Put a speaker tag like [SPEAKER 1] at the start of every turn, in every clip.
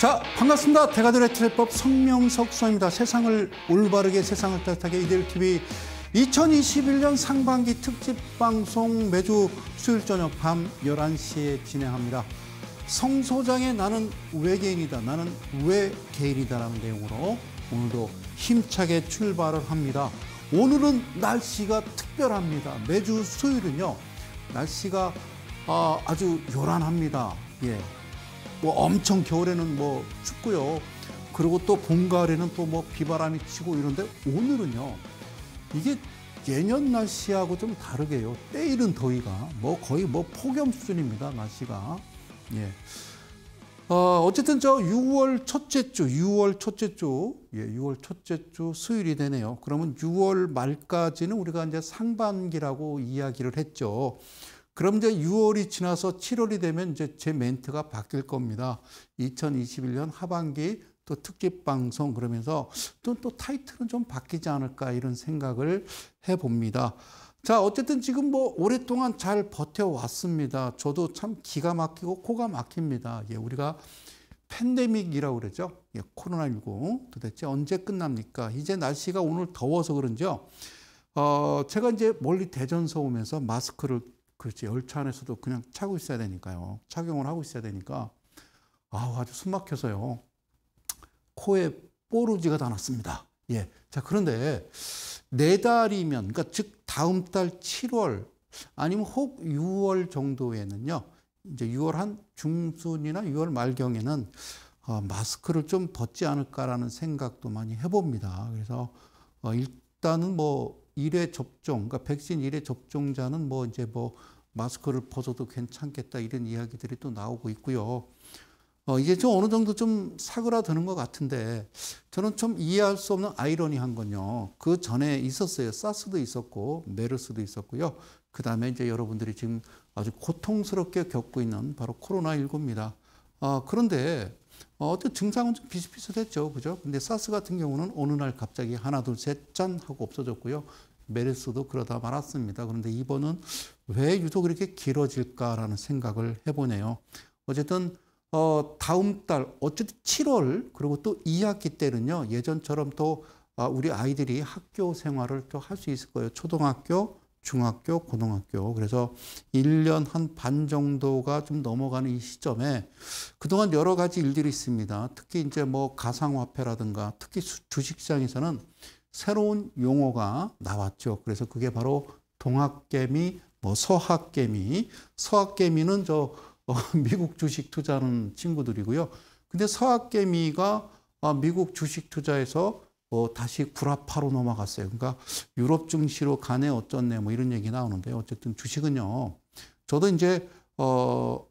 [SPEAKER 1] 자, 반갑습니다. 대가들의 트랩법 성명석 수입니다 세상을 올바르게 세상을 따뜻하게 이데 TV 2021년 상반기 특집 방송 매주 수요일 저녁 밤 11시에 진행합니다. 성소장의 나는 외계인이다, 나는 외계인이다라는 내용으로 오늘도 힘차게 출발을 합니다. 오늘은 날씨가 특별합니다. 매주 수요일은요, 날씨가 아, 아주 요란합니다. 예. 뭐 엄청 겨울에는 뭐 춥고요. 그리고 또 봄, 가을에는 또 뭐 비바람이 치고 이런데 오늘은요. 이게 예년 날씨하고 좀 다르게요. 때이른 더위가 뭐 거의 뭐 폭염 수준입니다. 날씨가. 예. 어, 어쨌든 저 6월 첫째 주, 6월 첫째 주, 예, 6월 첫째 주 수요일이 되네요. 그러면 6월 말까지는 우리가 이제 상반기라고 이야기를 했죠. 그럼 이제 6월이 지나서 7월이 되면 이제 제 멘트가 바뀔 겁니다. 2021년 하반기 또 특집 방송 그러면서 또, 또 타이틀은 좀 바뀌지 않을까 이런 생각을 해봅니다. 자, 어쨌든 지금 뭐 오랫동안 잘 버텨왔습니다. 저도 참 기가 막히고 코가 막힙니다. 예, 우리가 팬데믹이라고 그러죠. 예, 코로나19 도대체 언제 끝납니까? 이제 날씨가 오늘 더워서 그런지요. 어, 제가 이제 멀리 대전서 오면서 마스크를 그렇지. 열차 안에서도 그냥 차고 있어야 되니까요. 착용을 하고 있어야 되니까. 아우, 아주 숨 막혀서요. 코에 뽀루지가 다 났습니다. 예. 자, 그런데 네 달이면, 그러니까 즉 다음 달 7월 아니면 혹 6월 정도에는요. 이제 6월 한 중순이나 6월 말경에는 어, 마스크를 좀 벗지 않을까라는 생각도 많이 해봅니다. 그래서 어, 일단은 뭐 1회 접종, 그러니까 백신 1회 접종자는 뭐 이제 뭐 마스크를 벗어도 괜찮겠다 이런 이야기들이 또 나오고 있고요. 어, 이게 좀 어느 정도 좀 사그라드는 것 같은데 저는 좀 이해할 수 없는 아이러니한 건요. 그 전에 있었어요. 사스도 있었고 메르스도 있었고요. 그 다음에 이제 여러분들이 지금 아주 고통스럽게 겪고 있는 바로 코로나19입니다. 어, 아, 그런데 어, 어떤 증상은 좀 비슷비슷했죠. 그죠? 근데 사스 같은 경우는 어느 날 갑자기 하나, 둘, 셋, 짠 하고 없어졌고요. 메르스도 그러다 말았습니다. 그런데 이번은 왜 유독 이렇게 길어질까라는 생각을 해보네요. 어쨌든 어, 다음 달 어쨌든 7월 그리고 또 2학기 때는요 예전처럼 또 아, 우리 아이들이 학교 생활을 또 할 수 있을 거예요. 초등학교, 중학교, 고등학교. 그래서 1년 한 반 정도가 좀 넘어가는 이 시점에 그동안 여러 가지 일들이 있습니다. 특히 이제 뭐 가상화폐라든가 특히 주식시장에서는 새로운 용어가 나왔죠. 그래서 그게 바로 동학개미, 뭐 서학개미. 서학개미는 저 어, 미국 주식 투자하는 친구들이고요. 근데 서학개미가 아, 미국 주식 투자에서 어, 다시 구라파로 넘어갔어요. 그러니까 유럽 증시로 가네 어쩌네 뭐 이런 얘기 나오는데 어쨌든 주식은요. 저도 이제 어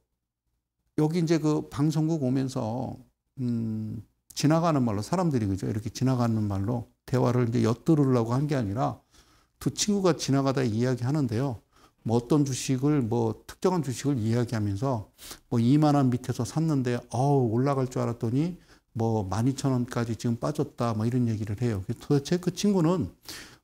[SPEAKER 1] 여기 이제 그 방송국 오면서 음 지나가는 말로 사람들이 그죠 이렇게 지나가는 말로 대화를 이제 엿들으려고 한 게 아니라 두 친구가 지나가다 이야기하는데요. 뭐 어떤 주식을 뭐 특정한 주식을 이야기하면서 뭐 2만 원 밑에서 샀는데 어우 올라갈 줄 알았더니 뭐 12,000원까지 지금 빠졌다 뭐 이런 얘기를 해요. 도대체 그 친구는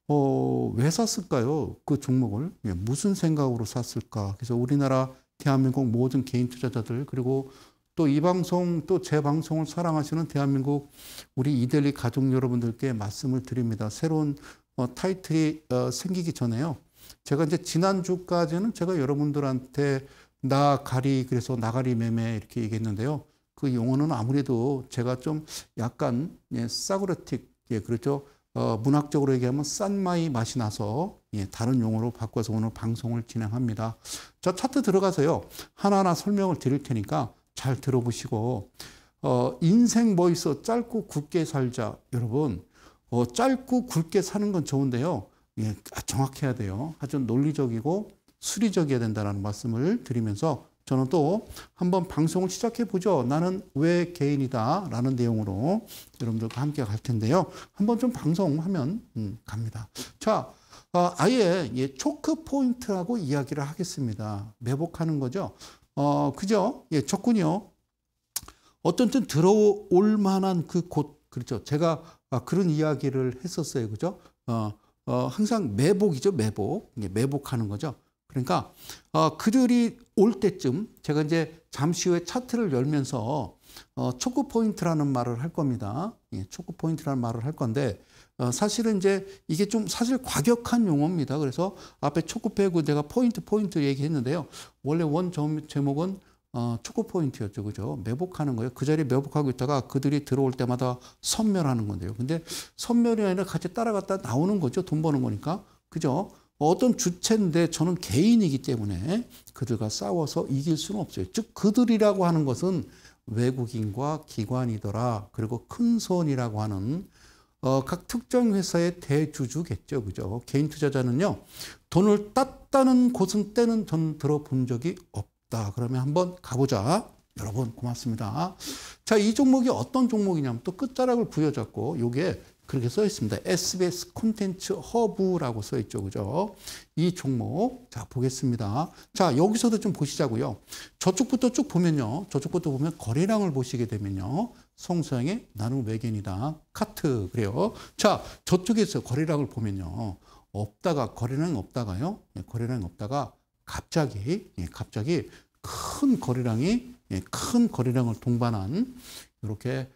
[SPEAKER 1] 어, 왜 샀을까요? 그 종목을 예, 무슨 생각으로 샀을까? 그래서 우리나라 대한민국 모든 개인 투자자들 그리고 또이 방송 또재 방송을 사랑하시는 대한민국 우리 이델리 가족 여러분들께 말씀을 드립니다. 새로운 어, 타이틀이 어, 생기기 전에요. 제가 이제 지난주까지는 제가 여러분들한테 나가리 그래서 나가리 매매 이렇게 얘기했는데요. 그 용어는 아무래도 제가 좀 약간 예, 사그라틱 예 그렇죠. 어, 문학적으로 얘기하면 싼마이 맛이 나서 예, 다른 용어로 바꿔서 오늘 방송을 진행합니다. 저 차트 들어가서요. 하나하나 설명을 드릴 테니까 잘 들어보시고 어, 인생 뭐 있어 짧고 굵게 살자 여러분 어, 짧고 굵게 사는 건 좋은데요 예, 정확해야 돼요 아주 논리적이고 수리적이어야 된다는 말씀을 드리면서 저는 또 한번 방송을 시작해 보죠. 나는 왜 개인이다 라는 내용으로 여러분들과 함께 갈 텐데요. 한번 좀 방송하면 음, 갑니다. 자, 어, 아예 예, 초크 포인트라고 이야기를 하겠습니다. 매복하는 거죠. 어, 그죠? 예, 쳤군요. 어쨌든 들어올 만한 그 곳, 그렇죠. 제가 아, 그런 이야기를 했었어요. 그죠? 어, 어, 항상 매복이죠. 매복. 예, 매복하는 거죠. 그러니까, 어, 그들이 올 때쯤 제가 이제 잠시 후에 차트를 열면서 어, 초크 포인트라는 말을 할 겁니다. 예, 초크 포인트라는 말을 할 건데, 어, 사실은 이제 이게 좀 사실 과격한 용어입니다. 그래서 앞에 초코 빼고 그 제가 포인트 포인트 얘기했는데요. 원래 원 제목은 어, 초코 포인트였죠. 그죠? 매복하는 거예요. 그 자리에 매복하고 있다가 그들이 들어올 때마다 선멸하는 건데요. 근데 선멸이 아니라 같이 따라갔다 나오는 거죠. 돈 버는 거니까. 그죠? 어떤 주체인데 저는 개인이기 때문에 그들과 싸워서 이길 수는 없어요. 즉, 그들이라고 하는 것은 외국인과 기관이더라. 그리고 큰 손이라고 하는 어, 각 특정 회사의 대주주겠죠. 그죠? 개인 투자자는요. 돈을 땄다는 곳은 때는 저 들어본 적이 없다. 그러면 한번 가보자. 여러분 고맙습니다. 자, 이 종목이 어떤 종목이냐면 또 끝자락을 부여잡고 요게 그렇게 써 있습니다. SBS 콘텐츠 허브라고 써 있죠. 그죠? 이 종목. 자, 보겠습니다. 자, 여기서도 좀 보시자고요. 저쪽부터 쭉 보면요. 저쪽부터 보면 거래량을 보시게 되면요. 성서형의 나눔 외견이다. 카트 그래요. 자 저쪽에서 거래량을 보면요. 없다가 거래량 없다가요. 예, 거래량 없다가 갑자기 예, 갑자기 큰 거래량이 예, 큰 거래량을 동반한 이렇게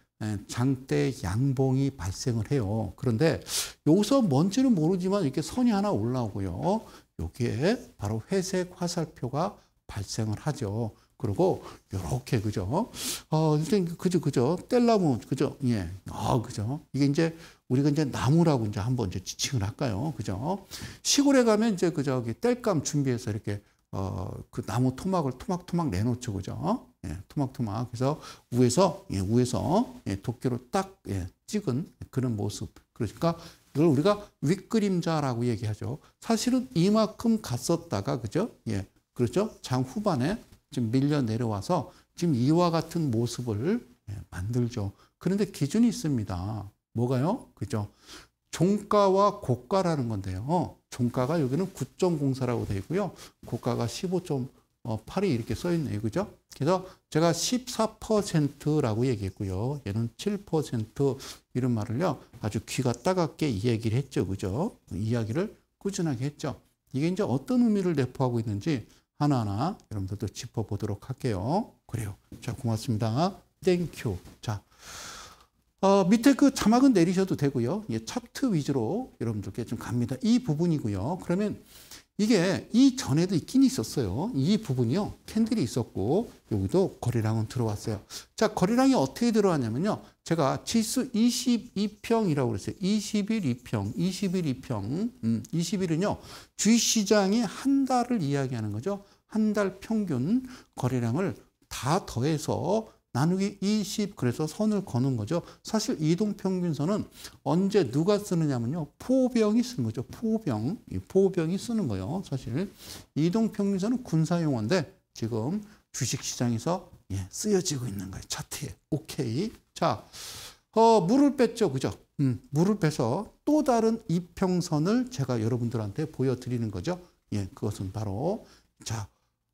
[SPEAKER 1] 장대 양봉이 발생을 해요. 그런데 여기서 뭔지는 모르지만 이렇게 선이 하나 올라오고요. 여기에 바로 회색 화살표가 발생을 하죠. 그리고 요렇게 그죠? 어, 선생 그죠 그죠? 뗄나무 그죠? 예. 아, 그죠? 이게 이제 우리가 이제 나무라고 이제 한번 이제 지칭을 할까요? 그죠? 시골에 가면 이제 그저 기 뗄감 준비해서 이렇게 어, 그 나무 토막을 토막토막 내놓죠. 그죠? 예, 토막토막. 그래서 위에서, 예, 위에서, 예, 도끼로 딱, 예, 찍은 그런 모습. 그러니까 이걸 우리가 윗그림자라고 얘기하죠. 사실은 이만큼 갔었다가, 그죠? 예, 그렇죠? 장 후반에 지금 밀려 내려와서 지금 이와 같은 모습을 예, 만들죠. 그런데 기준이 있습니다. 뭐가요? 그죠? 종가와 고가라는 건데요. 종가가 여기는 9.04라고 되어 있고요. 고가가 15.8이 이렇게 써 있네요. 그죠? 그래서 제가 14%라고 얘기했고요. 얘는 7% 이런 말을요. 아주 귀가 따갑게 얘기를 했죠. 그죠? 그 이야기를 꾸준하게 했죠. 이게 이제 어떤 의미를 내포하고 있는지 하나하나 여러분들도 짚어보도록 할게요. 그래요. 자, 고맙습니다. 땡큐. 자, 어, 밑에 그 자막은 내리셔도 되고요. 예, 차트 위주로 여러분들께 좀 갑니다. 이 부분이고요. 그러면 이게 이 전에도 있긴 있었어요. 이 부분이요. 캔들이 있었고 여기도 거리랑은 들어왔어요. 자, 거리랑이 어떻게 들어왔냐면요. 제가 치수 22평이라고 그랬어요. 21 2평, 21 2평. 음, 21은요. 주식시장이 한 달을 이야기하는 거죠. 한 달 평균 거래량을 다 더해서 나누기 20 그래서 선을 거는 거죠. 사실 이동평균선은 언제 누가 쓰느냐면요. 포병이 쓰는 거죠. 포병. 포병이 쓰는 거예요. 사실 이동평균선은 군사용어인데 지금 주식시장에서 예, 쓰여지고 있는 거예요. 차트에. 오케이. 자, 어, 물을 뺐죠. 그죠? 음, 물을 빼서 또 다른 이평선을 제가 여러분들한테 보여드리는 거죠. 예, 그것은 바로 자,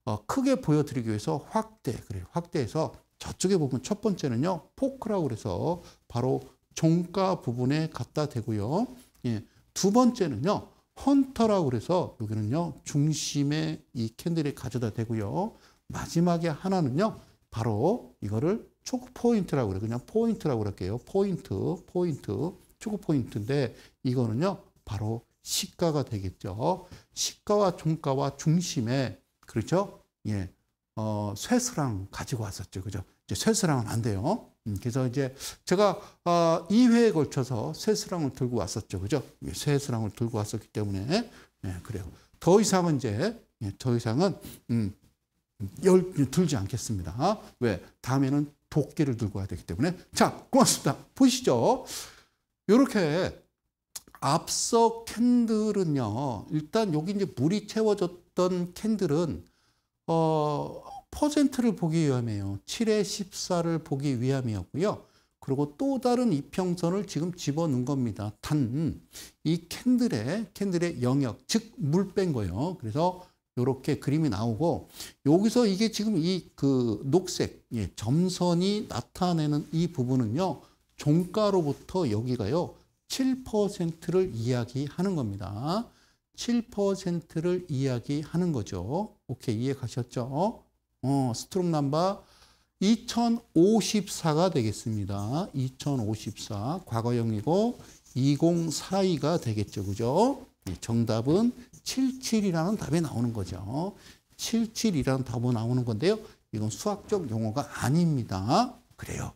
[SPEAKER 1] 어, 크게 보여드리기 위해서 확대, 그래 확대해서 저쪽에 보면 첫 번째는요. 포크라고 그래서 바로 종가 부분에 갖다 대고요. 예, 두 번째는요. 헌터라고 그래서 여기는요. 중심에 이캔들이 가져다 대고요. 마지막에 하나는요. 바로 이거를 초크 포인트라고 그래요. 그냥 포인트라고 그럴게요. 포인트, 포인트, 초크 포인트인데 이거는요. 바로 시가가 되겠죠. 시가와 종가와 중심에 그렇죠? 예. 어, 쇠스랑 가지고 왔었죠. 그죠? 이제 쇠스랑은 안 돼요. 음, 그래서 이제 제가 2회에 아, 걸쳐서 쇠스랑을 들고 왔었죠. 그죠? 예, 쇠스랑을 들고 왔었기 때문에 네, 그래요. 더 이상은 이제 예, 더 이상은 음, 열, 들지 않겠습니다. 왜? 다음에는 도끼를 들고 와야 되기 때문에 자 고맙습니다. 보시죠. 이렇게 앞서 캔들은요. 일단 여기 이제 물이 채워졌던 캔들은 어 퍼센트를 보기 위함이에요. 7의 14를 보기 위함이었고요. 그리고 또 다른 이평선을 지금 집어넣은 겁니다. 단 이 캔들의 캔들의 영역 즉 물 뺀 거예요. 그래서 이렇게 그림이 나오고 여기서 이게 지금 이 그 녹색 예, 점선이 나타내는 이 부분은요. 종가로부터 여기가요. 7%를 이야기하는 겁니다. 7%를 이야기하는 거죠. 오케이 이해 가셨죠? 어, 스트록 넘버 2054가 되겠습니다. 2054 과거형이고 2042가 되겠죠. 그죠? 예, 정답은 77이라는 답이 나오는 거죠. 77이라는 답은 나오는 건데요. 이건 수학적 용어가 아닙니다. 그래요.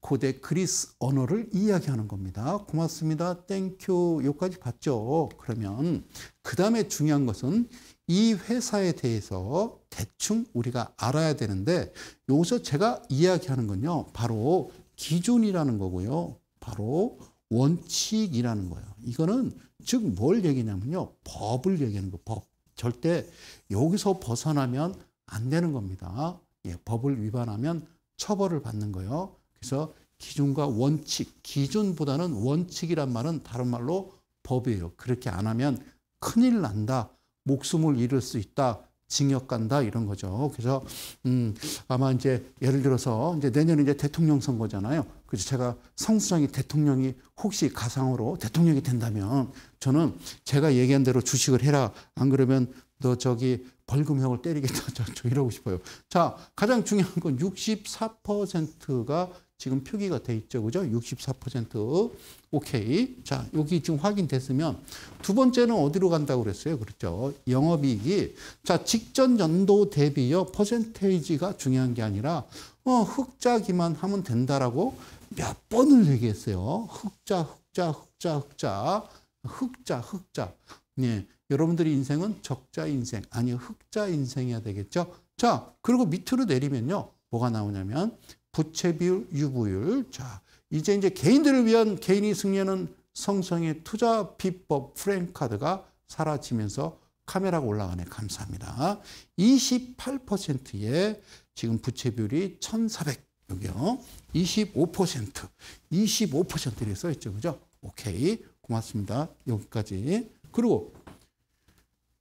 [SPEAKER 1] 고대 그리스 언어를 이야기하는 겁니다. 고맙습니다. 땡큐. 요까지 봤죠. 그러면 그 다음에 중요한 것은 이 회사에 대해서 대충 우리가 알아야 되는데 여기서 제가 이야기하는 건요. 바로 기준이라는 거고요. 바로 원칙이라는 거예요. 이거는 즉 뭘 얘기냐면요. 법을 얘기하는 거. 법. 절대 여기서 벗어나면 안 되는 겁니다. 예, 법을 위반하면 처벌을 받는 거예요. 그래서 기준과 원칙, 기준보다는 원칙이란 말은 다른 말로 법이에요. 그렇게 안 하면 큰일 난다. 목숨을 잃을 수 있다. 징역 간다 이런 거죠. 그래서 음 아마 이제 예를 들어서 이제 내년에 이제 대통령 선거잖아요. 그래서 제가 성수장이 대통령이 혹시 가상으로 대통령이 된다면 저는 제가 얘기한 대로 주식을 해라. 안 그러면 너 저기 벌금형을 때리겠다. 저, 저 이러고 싶어요. 자, 가장 중요한 건 64%가 지금 표기가 돼 있죠. 그죠? 64% 오케이. 자, 여기 지금 확인됐으면 두 번째는 어디로 간다고 그랬어요? 그렇죠. 영업이익이 자, 직전 연도 대비요. 퍼센테이지가 중요한 게 아니라 어, 흑자기만 하면 된다라고 몇 번을 얘기했어요. 흑자, 흑자, 흑자, 흑자. 흑자, 흑자. 예. 여러분들이 인생은 적자 인생, 아니 흑자 인생이야 되겠죠? 자, 그리고 밑으로 내리면요. 뭐가 나오냐면 부채 비율, 유보율. 자, 이제 이제 개인들을 위한 개인이 승리하는 성성의 투자 비법 프레임카드가 사라지면서 카메라가 올라가네. 감사합니다. 2 8의 지금 부채 비율이 1,400 여기요. 25% 25%를 써있죠. 그죠? 오케이. 고맙습니다. 여기까지. 그리고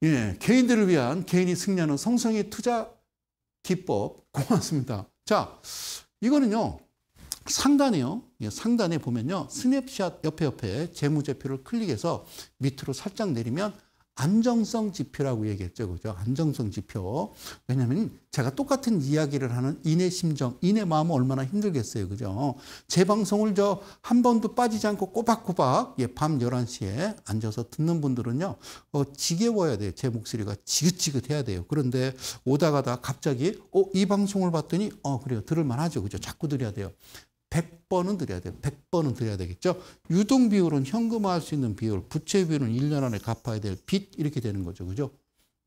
[SPEAKER 1] 예, 개인들을 위한 개인이 승리하는 성성의 투자 기법 고맙습니다. 자, 이거는요, 상단에요. 예, 상단에 보면요. 스냅샷 옆에 옆에 재무제표를 클릭해서 밑으로 살짝 내리면 안정성 지표라고 얘기했죠. 그죠? 안정성 지표. 왜냐면 제가 똑같은 이야기를 하는 인의 심정, 인의 마음은 얼마나 힘들겠어요. 그죠? 제 방송을 저 한 번도 빠지지 않고 꼬박꼬박 예, 밤 11시에 앉아서 듣는 분들은요. 어, 지겨워야 돼요. 제 목소리가 지긋지긋해야 돼요. 그런데 오다 가다 갑자기 어, 이 방송을 봤더니 어, 그래요. 들을 만하죠. 그죠? 자꾸 들어야 돼요. 100번은 드려야 돼요. 100번은 드려야 되겠죠. 유동 비율은 현금화할 수 있는 비율, 부채 비율은 1년 안에 갚아야 될 빚 이렇게 되는 거죠. 그죠?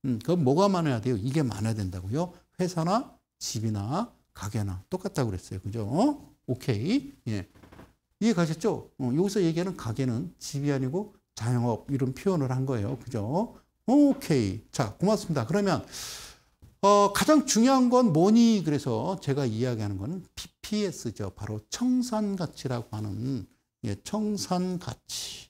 [SPEAKER 1] 음, 그럼 뭐가 많아야 돼요? 이게 많아야 된다고요. 회사나 집이나 가게나 똑같다고 그랬어요. 그죠? 어? 오케이. 예. 이해 가셨죠? 어, 여기서 얘기하는 가게는 집이 아니고 자영업 이런 표현을 한 거예요. 그죠? 오케이. 자, 고맙습니다. 그러면 어, 가장 중요한 건 뭐니? 그래서 제가 이야기하는 건 PPS죠. 바로 청산 가치라고 하는 예, 청산 가치.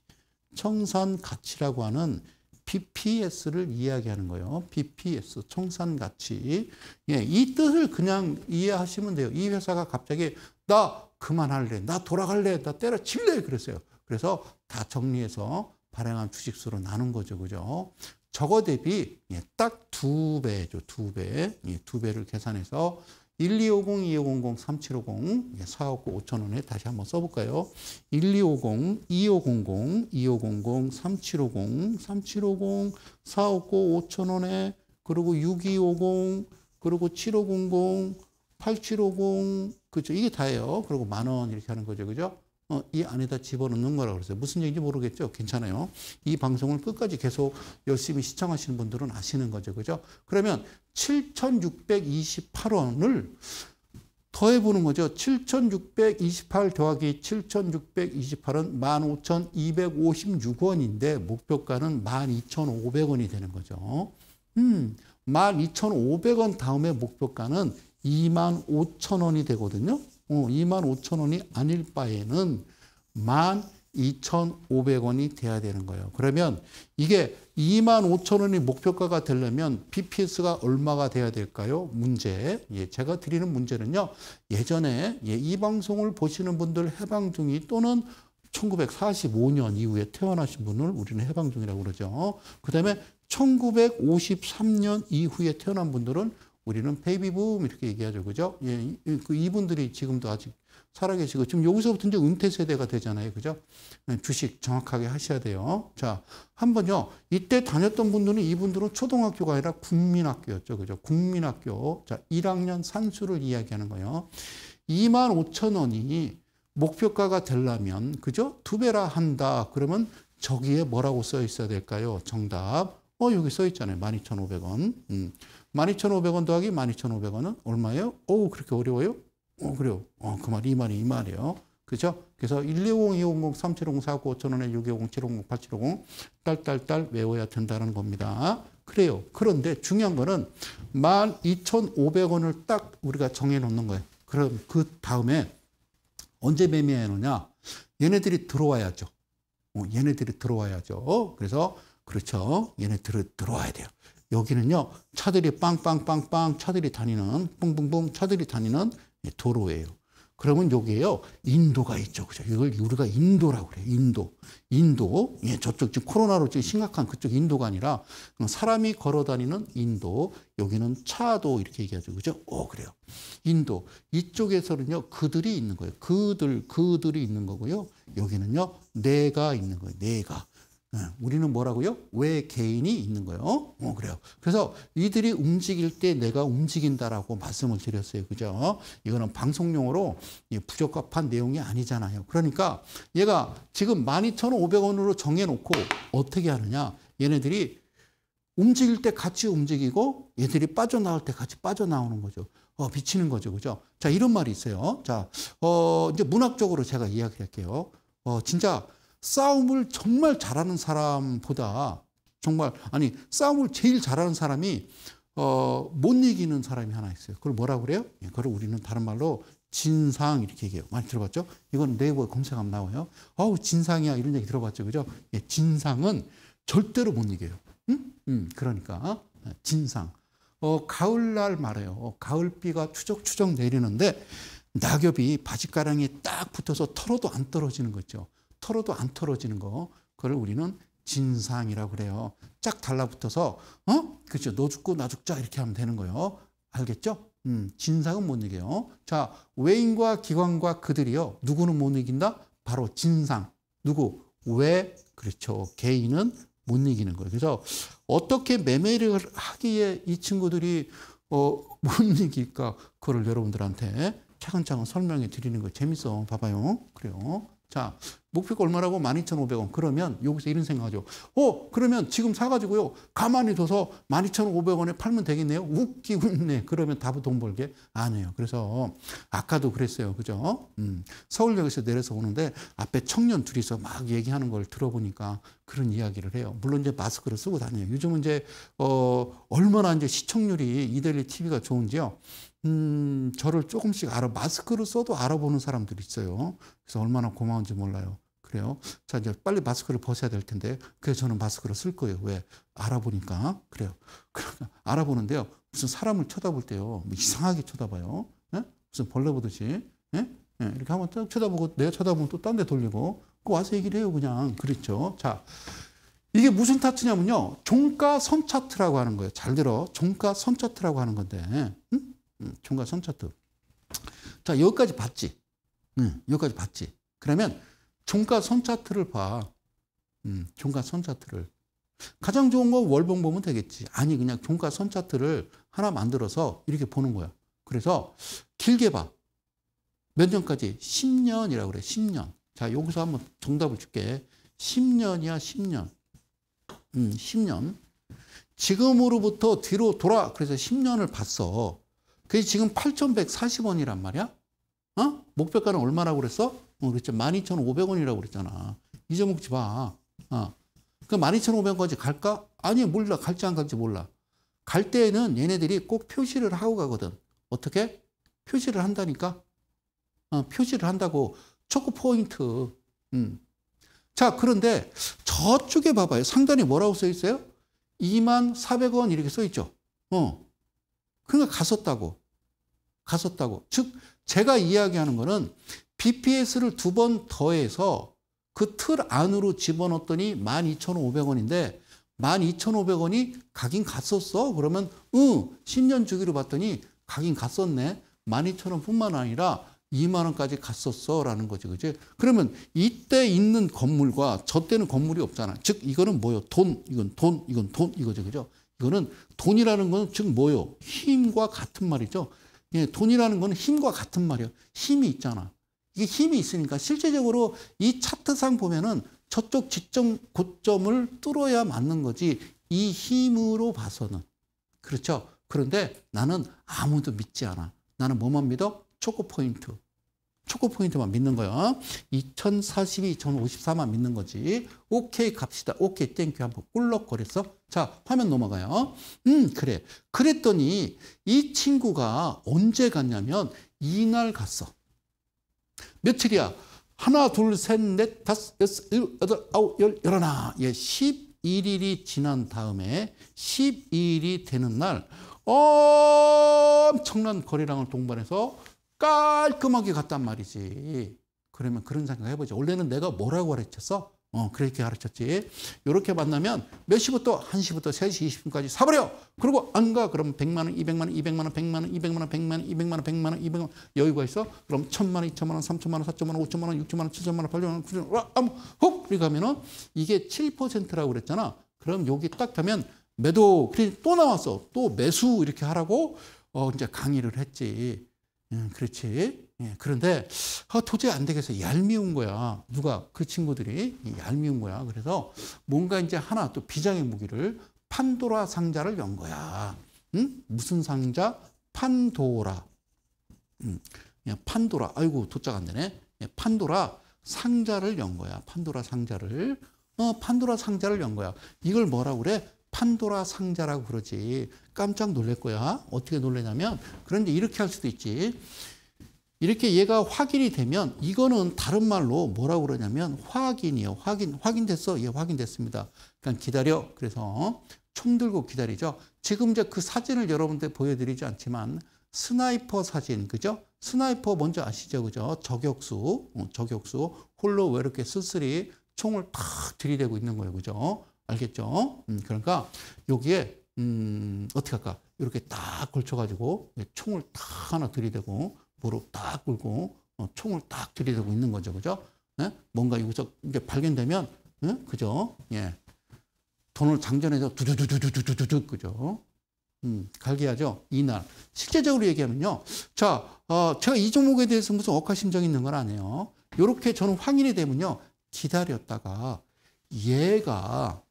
[SPEAKER 1] 청산 가치라고 하는 PPS를 이야기하는 거예요. PPS, 청산 가치. 예, 이 뜻을 그냥 이해하시면 돼요. 이 회사가 갑자기 나 그만할래. 나 돌아갈래. 나 때려칠래. 그랬어요. 그래서 다 정리해서 발행한 주식수로 나눈 거죠. 그죠? 저거 대비 예, 딱두 배죠. 두 배. 예, 두 배를 계산해서 1250, 2500, 3750, 4억5천원에 다시 한번 써볼까요? 1250, 2500, 2500, 3750, 3750, 4억5천원에 그리고 6250, 그리고 7500, 8750, 그죠? 이게 다예요. 그리고 만 원 이렇게 하는 거죠. 그죠? 어, 이 안에다 집어넣는 거라고 그러어요 무슨 얘기인지 모르겠죠? 괜찮아요. 이 방송을 끝까지 계속 열심히 시청하시는 분들은 아시는 거죠. 그죠? 그러면 7,628원을 더해보는 거죠. 7,628 더하기 7,628은 15,256원인데 목표가는 12,500원이 되는 거죠. 음, 12,500원 다음에 목표가는 25,000원이 되거든요. 어, 2만 5천 원이 아닐 바에는 만 2,500원이 돼야 되는 거예요. 그러면 이게 2만 5천 원이 목표가가 되려면 BPS가 얼마가 돼야 될까요? 문제. 예, 제가 드리는 문제는요. 예전에 예, 이 방송을 보시는 분들 해방 중이 또는 1945년 이후에 태어나신 분을 우리는 해방 중이라고 그러죠. 그다음에 1953년 이후에 태어난 분들은 우리는 베이비붐 이렇게 얘기하죠. 그죠? 예, 그 이분들이 지금도 아직 살아계시고 지금 여기서부터 이제 은퇴 세대가 되잖아요. 그죠? 네, 주식 정확하게 하셔야 돼요. 자, 한번요. 이때 다녔던 분들은 이분들은 초등학교가 아니라 국민학교였죠. 그죠? 국민학교. 자, 1학년 산수를 이야기하는 거예요. 2만 5천 원이 목표가가 되려면 그죠? 두 배라 한다. 그러면 저기에 뭐라고 써 있어야 될까요? 정답. 어, 여기 써 있잖아요. 12,500원. 음. 12,500원 더하기 12,500원은 얼마예요? 오, 그렇게 어려워요? 어, 그래요. 어, 그 말이 이 말이 이 말이에요. 그죠? 그래서 150, 250, 3 7 0 49, 5000원에 650, 750, 8750 딸딸딸 외워야 된다는 겁니다. 그래요. 그런데 중요한 거는 12,500원을 딱 우리가 정해 놓는 거예요. 그럼 그 다음에 언제 매매하느냐? 얘네들이 들어와야죠. 어, 얘네들이 들어와야죠. 그래서 그렇죠. 얘네 들 들어와야 돼요. 여기는요, 차들이 빵빵빵빵 차들이 다니는, 뿡뿡뿡 차들이 다니는 도로예요. 그러면 여기에요, 인도가 있죠. 그죠? 이걸 우리가 인도라고 그래요. 인도. 인도. 예, 저쪽 지금 코로나로 지금 심각한 그쪽 인도가 아니라 사람이 걸어 다니는 인도. 여기는 차도 이렇게 얘기하죠. 그죠? 오, 어, 그래요. 인도. 이쪽에서는요, 그들이 있는 거예요. 그들, 그들이 있는 거고요. 여기는요, 내가 있는 거예요. 내가. 네, 우리는 뭐라고요? 왜 개인이 있는 거예요? 어? 그래요. 그래서 이들이 움직일 때 내가 움직인다라고 말씀을 드렸어요. 그죠? 이거는 방송용으로 부적합한 내용이 아니잖아요. 그러니까 얘가 지금 12,500원으로 정해놓고 어떻게 하느냐? 얘네들이 움직일 때 같이 움직이고 얘들이 빠져나올 때 같이 빠져나오는 거죠. 어, 비치는 거죠. 그죠? 자, 이런 말이 있어요. 자, 어, 이제 문학적으로 제가 이야기할게요. 어, 진짜 싸움을 정말 잘하는 사람보다 정말 아니 싸움을 제일 잘하는 사람이 어, 못 이기는 사람이 하나 있어요. 그걸 뭐라 그래요? 예, 그걸 우리는 다른 말로 진상 이렇게 얘기해요. 많이 들어봤죠? 이건 네이버 검색하면 나와요. 어우 진상이야 이런 얘기 들어봤죠, 그죠? 예, 진상은 절대로 못 이겨요. 응? 음, 그러니까 어? 진상. 어, 가을날 말해요. 어, 가을비가 추적추적 내리는데 낙엽이 바지가랑이딱 붙어서 털어도 안 떨어지는 거죠. 털어도 안 털어지는 거. 그걸 우리는 진상이라고 그래요. 쫙 달라붙어서 어? 그렇죠. 너 죽고 나 죽자 이렇게 하면 되는 거예요. 알겠죠? 음, 진상은 못 이겨요. 자, 외인과 기관과 그들이요. 누구는 못 이긴다? 바로 진상. 누구? 왜? 그렇죠. 개인은 못 이기는 거예요. 그래서 어떻게 매매를 하기에 이 친구들이 어, 못 이길까? 그걸 여러분들한테 차근차근 설명해 드리는 거 재밌어. 봐봐요. 그래요. 자, 목표가 얼마라고? 12,500원. 그러면 여기서 이런 생각하죠. 어, 그러면 지금 사가지고요. 가만히 둬서 12,500원에 팔면 되겠네요. 웃기고 있네. 그러면 답은 돈 벌게 안 해요. 그래서 아까도 그랬어요. 그죠? 음, 서울역에서 내려서 오는데 앞에 청년 둘이서 막 얘기하는 걸 들어보니까 그런 이야기를 해요. 물론 이제 마스크를 쓰고 다녀요. 요즘은 이제, 어, 얼마나 이제 시청률이 이데일리 TV가 좋은지요. 음, 저를 조금씩 알아, 마스크를 써도 알아보는 사람들이 있어요. 그래서 얼마나 고마운지 몰라요. 그래요. 자, 이제 빨리 마스크를 벗어야 될 텐데, 그래서 저는 마스크를 쓸 거예요. 왜? 알아보니까. 그래요. 그러면 알아보는데요. 무슨 사람을 쳐다볼 때요. 뭐 이상하게 쳐다봐요. 예? 무슨 벌레 보듯이. 예? 예? 이렇게 한번 쭉 쳐다보고, 내가 쳐다보면 또 딴 데 돌리고, 그 와서 얘기를 해요, 그냥. 그렇죠. 자, 이게 무슨 차트냐면요. 종가 선 차트라고 하는 거예요. 잘 들어. 종가 선 차트라고 하는 건데, 응? 음, 총괄 선차트 자, 여기까지 봤지. 응, 음, 여기까지 봤지. 그러면 종가 선차트를 봐. 음, 종가 선차트를. 가장 좋은 건 월봉 보면 되겠지. 아니, 그냥 종가 선차트를 하나 만들어서 이렇게 보는 거야. 그래서 길게 봐. 몇 년까지? 10년이라고 그래. 10년. 자, 여기서 한번 정답을 줄게. 10년이야, 10년. 음, 10년. 지금으로부터 뒤로 돌아. 그래서 10년을 봤어. 그게 지금 8,140원이란 말이야? 어? 목표가는 얼마라고 그랬어? 어, 그랬죠. 12,500원이라고 그랬잖아. 이어먹지 마. 어. 그 12,500원까지 갈까? 아니, 몰라. 갈지 안 갈지 몰라. 갈 때에는 얘네들이 꼭 표시를 하고 가거든. 어떻게? 표시를 한다니까? 어, 표시를 한다고. 초코 포인트. 음. 자, 그런데 저쪽에 봐봐요. 상단이 뭐라고 써 있어요? 2만 400원 이렇게 써 있죠. 어. 그러니까 갔었다고. 갔었다고. 즉, 제가 이야기하는 거는 BPS를 두 번 더해서 그 틀 안으로 집어넣었더니 12,500원인데 12,500원이 가긴 갔었어? 그러면 응, 10년 주기로 봤더니 가긴 갔었네. 12,000원뿐만 아니라 2만 원까지 갔었어 라는 거지 그지 그러면 이때 있는 건물과 저때는 건물이 없잖아 즉 이거는 뭐요 예돈 이건 돈 이건 돈 이거죠 그죠 이거는 돈이라는 건 즉 뭐요 예 힘과 같은 말이죠 예, 돈이라는 건 힘과 같은 말이에요. 힘이 있잖아. 이게 힘이 있으니까 실제적으로 이 차트상 보면은 저쪽 지점 고점을 뚫어야 맞는 거지 이 힘으로 봐서는 그렇죠. 그런데 나는 아무도 믿지 않아. 나는 뭐만 믿어? 초코 포인트. 초코 포인트만 믿는 거야요 2042, 2054만 믿는 거지. 오케이 갑시다. 오케이 땡큐 한번 꿀럭거렸어. 자 화면 넘어가요. 음 그래. 그랬더니 이 친구가 언제 갔냐면 이날 갔어. 며칠이야? 하나 둘셋넷 다섯 여섯 일 여덟 아홉 열 열하나. 예, 11일이 지난 다음에 12일이 되는 날 엄청난 거래량을 동반해서 깔끔하게 갔단 말이지. 그러면 그런 생각 해보죠. 원래는 내가 뭐라고 가르쳤어? 어, 그렇게 가르쳤지. 이렇게 만나면 몇 시부터 1시부터 3시 20분까지 사버려! 그리고 안 가! 그럼 100만원, 200만원, 200만원, 100만원, 200만원, 100만원, 200만원, 100만원, 200만원, 여유가 있어? 그럼 1000만원, 2000만원, 3000만원, 4천만원, 5천만원, 6천만원, 7천만원, 8천만원, 9천만원, 와, 아무, 뭐, 훅! 이렇게 하면은 이게 7%라고 그랬잖아. 그럼 여기 딱타면 매도, 그래, 또 나왔어. 또 매수 이렇게 하라고, 어, 이제 강의를 했지. 예, 그렇지. 예, 그런데 아, 도저히 안 되겠어. 얄미운 거야. 누가 그 친구들이 얄미운 거야. 그래서 뭔가 이제 하나 또 비장의 무기를 판도라 상자를 연 거야. 응? 무슨 상자? 판도라. 응. 음, 판도라. 아이고 도착 안 되네. 판도라 상자를 연 거야. 판도라 상자를. 어, 판도라 상자를 연 거야. 이걸 뭐라 그래? 판도라 상자라고 그러지. 깜짝 놀랄 거야. 어떻게 놀래냐면 그런데 이렇게 할 수도 있지. 이렇게 얘가 확인이 되면 이거는 다른 말로 뭐라고 그러냐면 확인이요. 확인 확인됐어. 예, 확인됐습니다. 그냥 그러니까 기다려. 그래서 총 들고 기다리죠. 지금 이제 그 사진을 여러분들 보여드리지 않지만 스나이퍼 사진 그죠? 스나이퍼 뭔지 아시죠? 그죠? 저격수, 어, 저격수 홀로 왜 이렇게 쓸쓸히 총을 팍 들이대고 있는 거예요. 그죠? 알겠죠? 음, 그러니까 여기에 음, 어떻게 할까? 이렇게 딱 걸쳐가지고 예, 총을 딱 하나 들이대고 무릎 딱 꿇고 어, 총을 딱 들이대고 있는 거죠. 그죠? 예? 뭔가 여기서 이제 발견되면, 예? 그죠? 예. 돈을 장전해서 두두두두두두두두, 그죠? 음, 갈기하죠 이날. 실제적으로 얘기하면요. 자, 어, 제가 이 종목에 대해서 무슨 억하심정이 있는 건 아니에요. 요렇게 저는 확인이 되면요. 기다렸다가 얘가,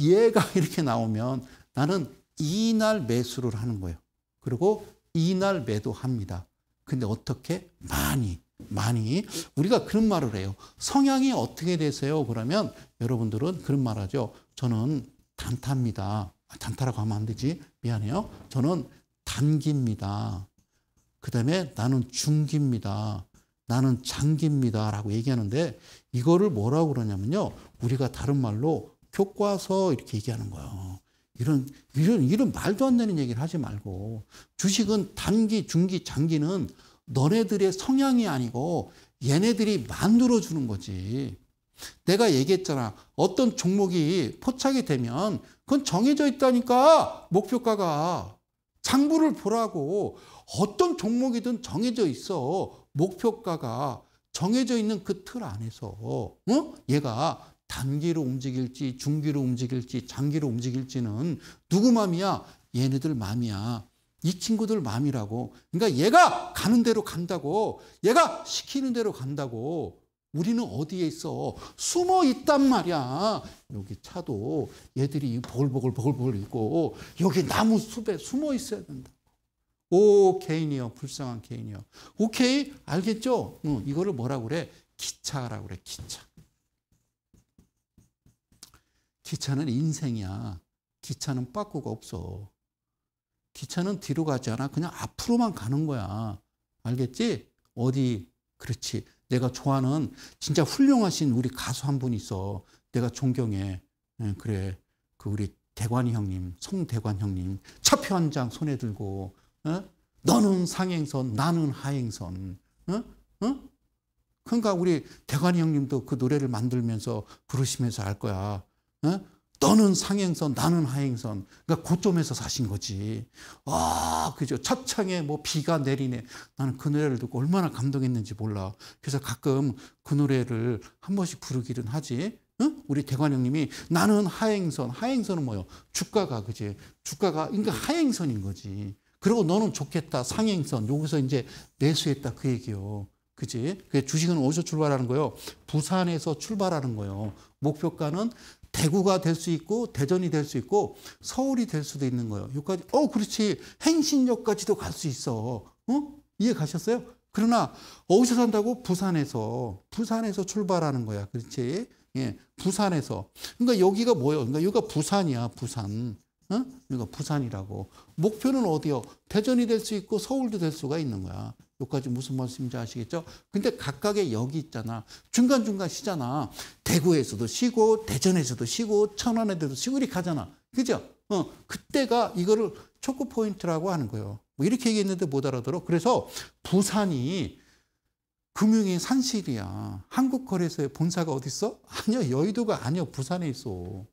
[SPEAKER 1] 얘가 이렇게 나오면 나는 이날 매수를 하는 거예요. 그리고 이날 매도합니다. 근데 어떻게? 많이, 많이. 우리가 그런 말을 해요. 성향이 어떻게 되세요? 그러면 여러분들은 그런 말 하죠. 저는 단타입니다. 아, 단타라고 하면 안 되지. 미안해요. 저는 단기입니다. 그 다음에 나는 중기입니다. 나는 장기입니다. 라고 얘기하는데 이거를 뭐라고 그러냐면요. 우리가 다른 말로 교과서 이렇게 얘기하는 거예요. 이런, 이런, 이런 말도 안 되는 얘기를 하지 말고 주식은 단기, 중기, 장기는 너네들의 성향이 아니고 얘네들이 만들어주는 거지. 내가 얘기했잖아. 어떤 종목이 포착이 되면 그건 정해져 있다니까 목표가가. 장부를 보라고 어떤 종목이든 정해져 있어. 목표가가 정해져 있는 그 틀 안에서 어? 얘가 단기로 움직일지 중기로 움직일지 장기로 움직일지는 누구 마음이야? 얘네들 마음이야. 이 친구들 마음이라고. 그러니까 얘가 가는 대로 간다고. 얘가 시키는 대로 간다고. 우리는 어디에 있어? 숨어 있단 말이야. 여기 차도 얘들이 보글보글 보글보글 있고 여기 나무 숲에 숨어 있어야 된다. 오 개인이여 불쌍한 개인이여. 오케이 알겠죠? 응, 이거를 뭐라 그래? 기차라고 그래 기차. 기차는 인생이야. 기차는 빠꾸가 없어. 기차는 뒤로 가지 않아. 그냥 앞으로만 가는 거야. 알겠지? 어디, 그렇지. 내가 좋아하는 진짜 훌륭하신 우리 가수 한 분 있어. 내가 존경해. 응, 예, 그래. 그 우리 대관이 형님, 송대관 형님. 차표 한 장 손에 들고, 어? 너는 상행선, 나는 하행선. 어? 어? 그러니까 우리 대관이 형님도 그 노래를 만들면서 부르시면서 알 거야. 어? 너는 상행선, 나는 하행선. 그러니까 고점에서 사신 거지. 아, 그죠. 첫 창에 뭐 비가 내리네. 나는 그 노래를 듣고 얼마나 감동했는지 몰라. 그래서 가끔 그 노래를 한 번씩 부르기는 하지. 응? 우리 대관형님이 나는 하행선, 하행선은 뭐요? 주가가, 그지? 주가가, 그러니까 하행선인 거지. 그리고 너는 좋겠다, 상행선. 여기서 이제 매수했다, 그 얘기요. 그치? 그 주식은 어디서 출발하는 거요? 예 부산에서 출발하는 거예요. 목표가는 대구가 될 수 있고 대전이 될 수 있고 서울이 될 수도 있는 거예요. 여기까지 어 그렇지 행신역까지도 갈 수 있어. 어 이해 가셨어요? 그러나 어디서 산다고 부산에서 부산에서 출발하는 거야. 그렇지? 예 부산에서 그러니까 여기가 뭐예요? 그러니까 여기가 부산이야 부산. 어? 그러 부산이라고. 목표는 어디요? 대전이 될 수 있고 서울도 될 수가 있는 거야. 여기까지 무슨 말씀인지 아시겠죠? 근데 각각의 역이 있잖아. 중간중간 쉬잖아. 대구에서도 쉬고, 대전에서도 쉬고, 천안에도 쉬고, 이렇게 가잖아. 그죠? 어, 그때가 이거를 초코 포인트라고 하는 거예요. 뭐 이렇게 얘기했는데 못 알아들어. 그래서 부산이 금융의 산실이야. 한국거래소의 본사가 어디 있어? 아니요, 여의도가 아니요, 부산에 있어.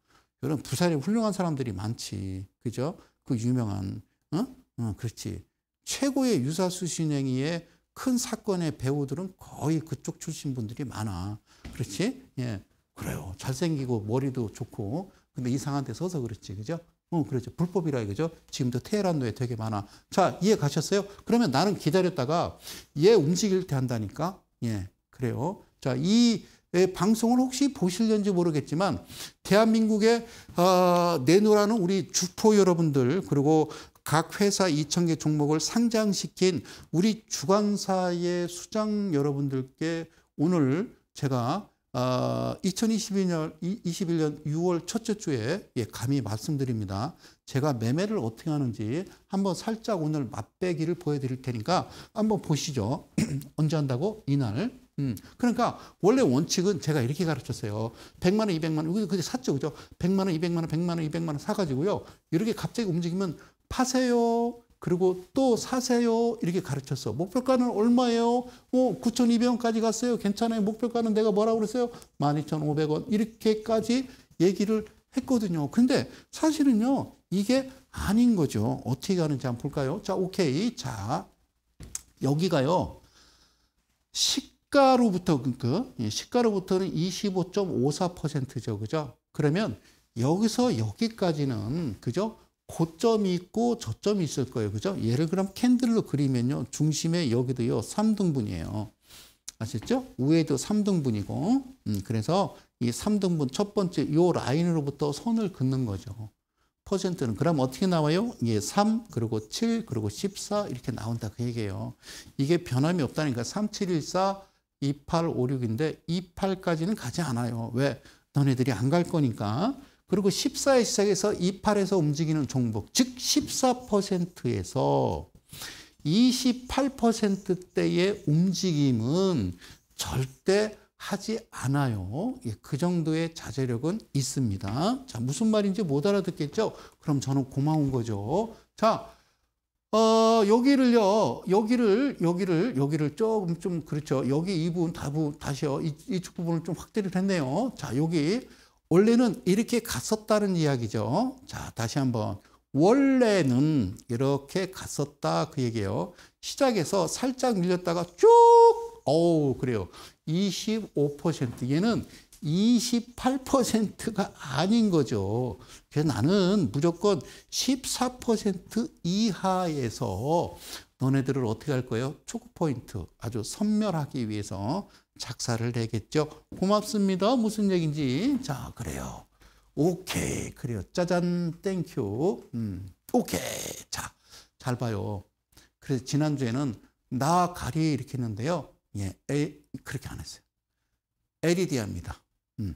[SPEAKER 1] 이런 부산에 훌륭한 사람들이 많지. 그죠? 그 유명한, 어? 어, 그렇지. 최고의 유사수신행위의 큰 사건의 배우들은 거의 그쪽 출신 분들이 많아. 그렇지? 예. 그래요. 잘생기고 머리도 좋고. 근데 이상한 데 서서 그렇지. 그죠? 응, 어, 그렇죠. 불법이라 이거죠. 지금도 테헤란도에 되게 많아. 자, 이해 가셨어요? 그러면 나는 기다렸다가 얘 움직일 때 한다니까. 예. 그래요. 자, 이 예, 방송을 혹시 보실는지 모르겠지만 대한민국의 어, 내노라는 우리 주포 여러분들 그리고 각 회사 2,000개 종목을 상장시킨 우리 주관사의 수장 여러분들께 오늘 제가 어, 2021년, 21년 6월 첫째 주에 예, 감히 말씀드립니다. 제가 매매를 어떻게 하는지 한번 살짝 오늘 맛배기를 보여드릴 테니까 한번 보시죠. 언제 한다고? 이날. 음, 그러니까 원래 원칙은 제가 이렇게 가르쳤어요. 100만 원, 200만 원, 그게 샀죠, 그죠? 100만 원, 200만 원, 100만 원, 200만 원 사가지고요. 이렇게 갑자기 움직이면 파세요. 그리고 또 사세요. 이렇게 가르쳤어. 목표가는 얼마예요? 어, 9,200원까지 갔어요. 괜찮아요. 목표가는 내가 뭐라고 그랬어요? 12,500원. 이렇게까지 얘기를 했거든요. 근데 사실은요, 이게 아닌 거죠. 어떻게 가는지 한번 볼까요? 자, 오케이. 자, 여기가요. 식 시가로부터 그 시가로부터는 25.54%죠. 그죠? 그러면 여기서 여기까지는 그죠? 고점이 있고 저점이 있을 거예요. 그죠? 예를 그럼 캔들로 그리면요. 중심에 여기도요. 3등분이에요. 아셨죠? 위에도 3등분이고. 음, 그래서 이 3등분 첫 번째 요 라인으로부터 선을 긋는 거죠. 퍼센트는 그럼 어떻게 나와요? 예, 3 그리고 7 그리고 14 이렇게 나온다 그 얘기예요. 이게 변함이 없다니까 3714 2856인데 28까지는 가지 않아요. 왜? 너네들이 안 갈 거니까. 그리고 1 4의시작에서 28에서 움직이는 종목, 즉 14%에서 28%대의 움직임은 절대 하지 않아요. 예, 그 정도의 자제력은 있습니다. 자, 무슨 말인지 못 알아듣겠죠? 그럼 저는 고마운 거죠. 자, 어, 여기를요, 여기를, 여기를, 여기를 조금 좀, 그렇죠. 여기 이 부분, 다 부, 다시요. 이, 이쪽 부분을 좀 확대를 했네요. 자, 여기. 원래는 이렇게 갔었다는 이야기죠. 자, 다시 한번. 원래는 이렇게 갔었다. 그 얘기예요. 시작해서 살짝 밀렸다가 쭉, 어우, 그래요. 25%. 얘는 28%가 아닌 거죠. 그래서 나는 무조건 14% 이하에서 너네들을 어떻게 할 거예요? 초크 포인트 아주 선멸하기 위해서 작사를 내겠죠. 고맙습니다. 무슨 얘기인지. 자, 그래요. 오케이. 그래요. 짜잔. 땡큐. 음. 오케이. 자, 잘 봐요. 그래서 지난주에는 나 가리 이렇게 했는데요. 예, A, 그렇게 안 했어요. 에리디아입니다. 음.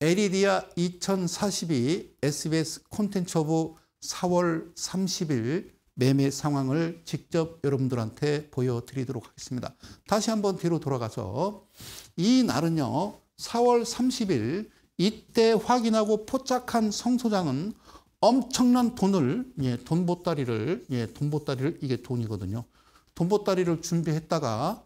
[SPEAKER 1] 에리디아 2042 SBS 콘텐츠 오브 4월 30일 매매 상황을 직접 여러분들한테 보여드리도록 하겠습니다. 다시 한번 뒤로 돌아가서 이 날은요. 4월 30일 이때 확인하고 포착한 성소장은 엄청난 돈을 예, 돈보따리를 예, 돈보따리를 이게 돈이거든요. 돈보따리를 준비했다가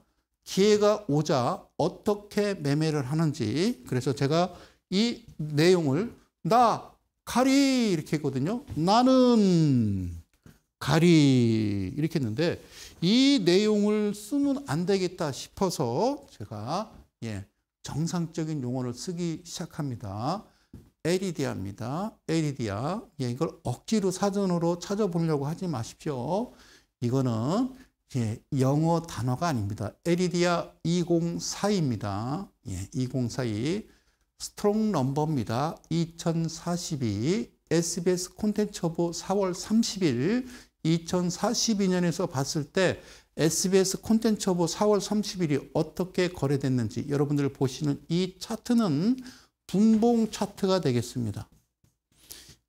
[SPEAKER 1] 기회가 오자 어떻게 매매를 하는지 그래서 제가 이 내용을 나 가리 이렇게 했거든요. 나는 가리 이렇게 했는데 이 내용을 쓰면 안 되겠다 싶어서 제가 예 정상적인 용어를 쓰기 시작합니다. 에리디아입니다. 에리디아. 예, 이걸 억지로 사전으로 찾아보려고 하지 마십시오. 이거는 예, 영어 단어가 아닙니다. 에리디아 2042입니다. 예, 2042. 스트롱 넘버입니다. 2042. SBS 콘텐츠 오브 4월 30일 2042년에서 봤을 때 SBS 콘텐츠 오브 4월 30일이 어떻게 거래됐는지 여러분들 보시는 이 차트는 분봉 차트가 되겠습니다.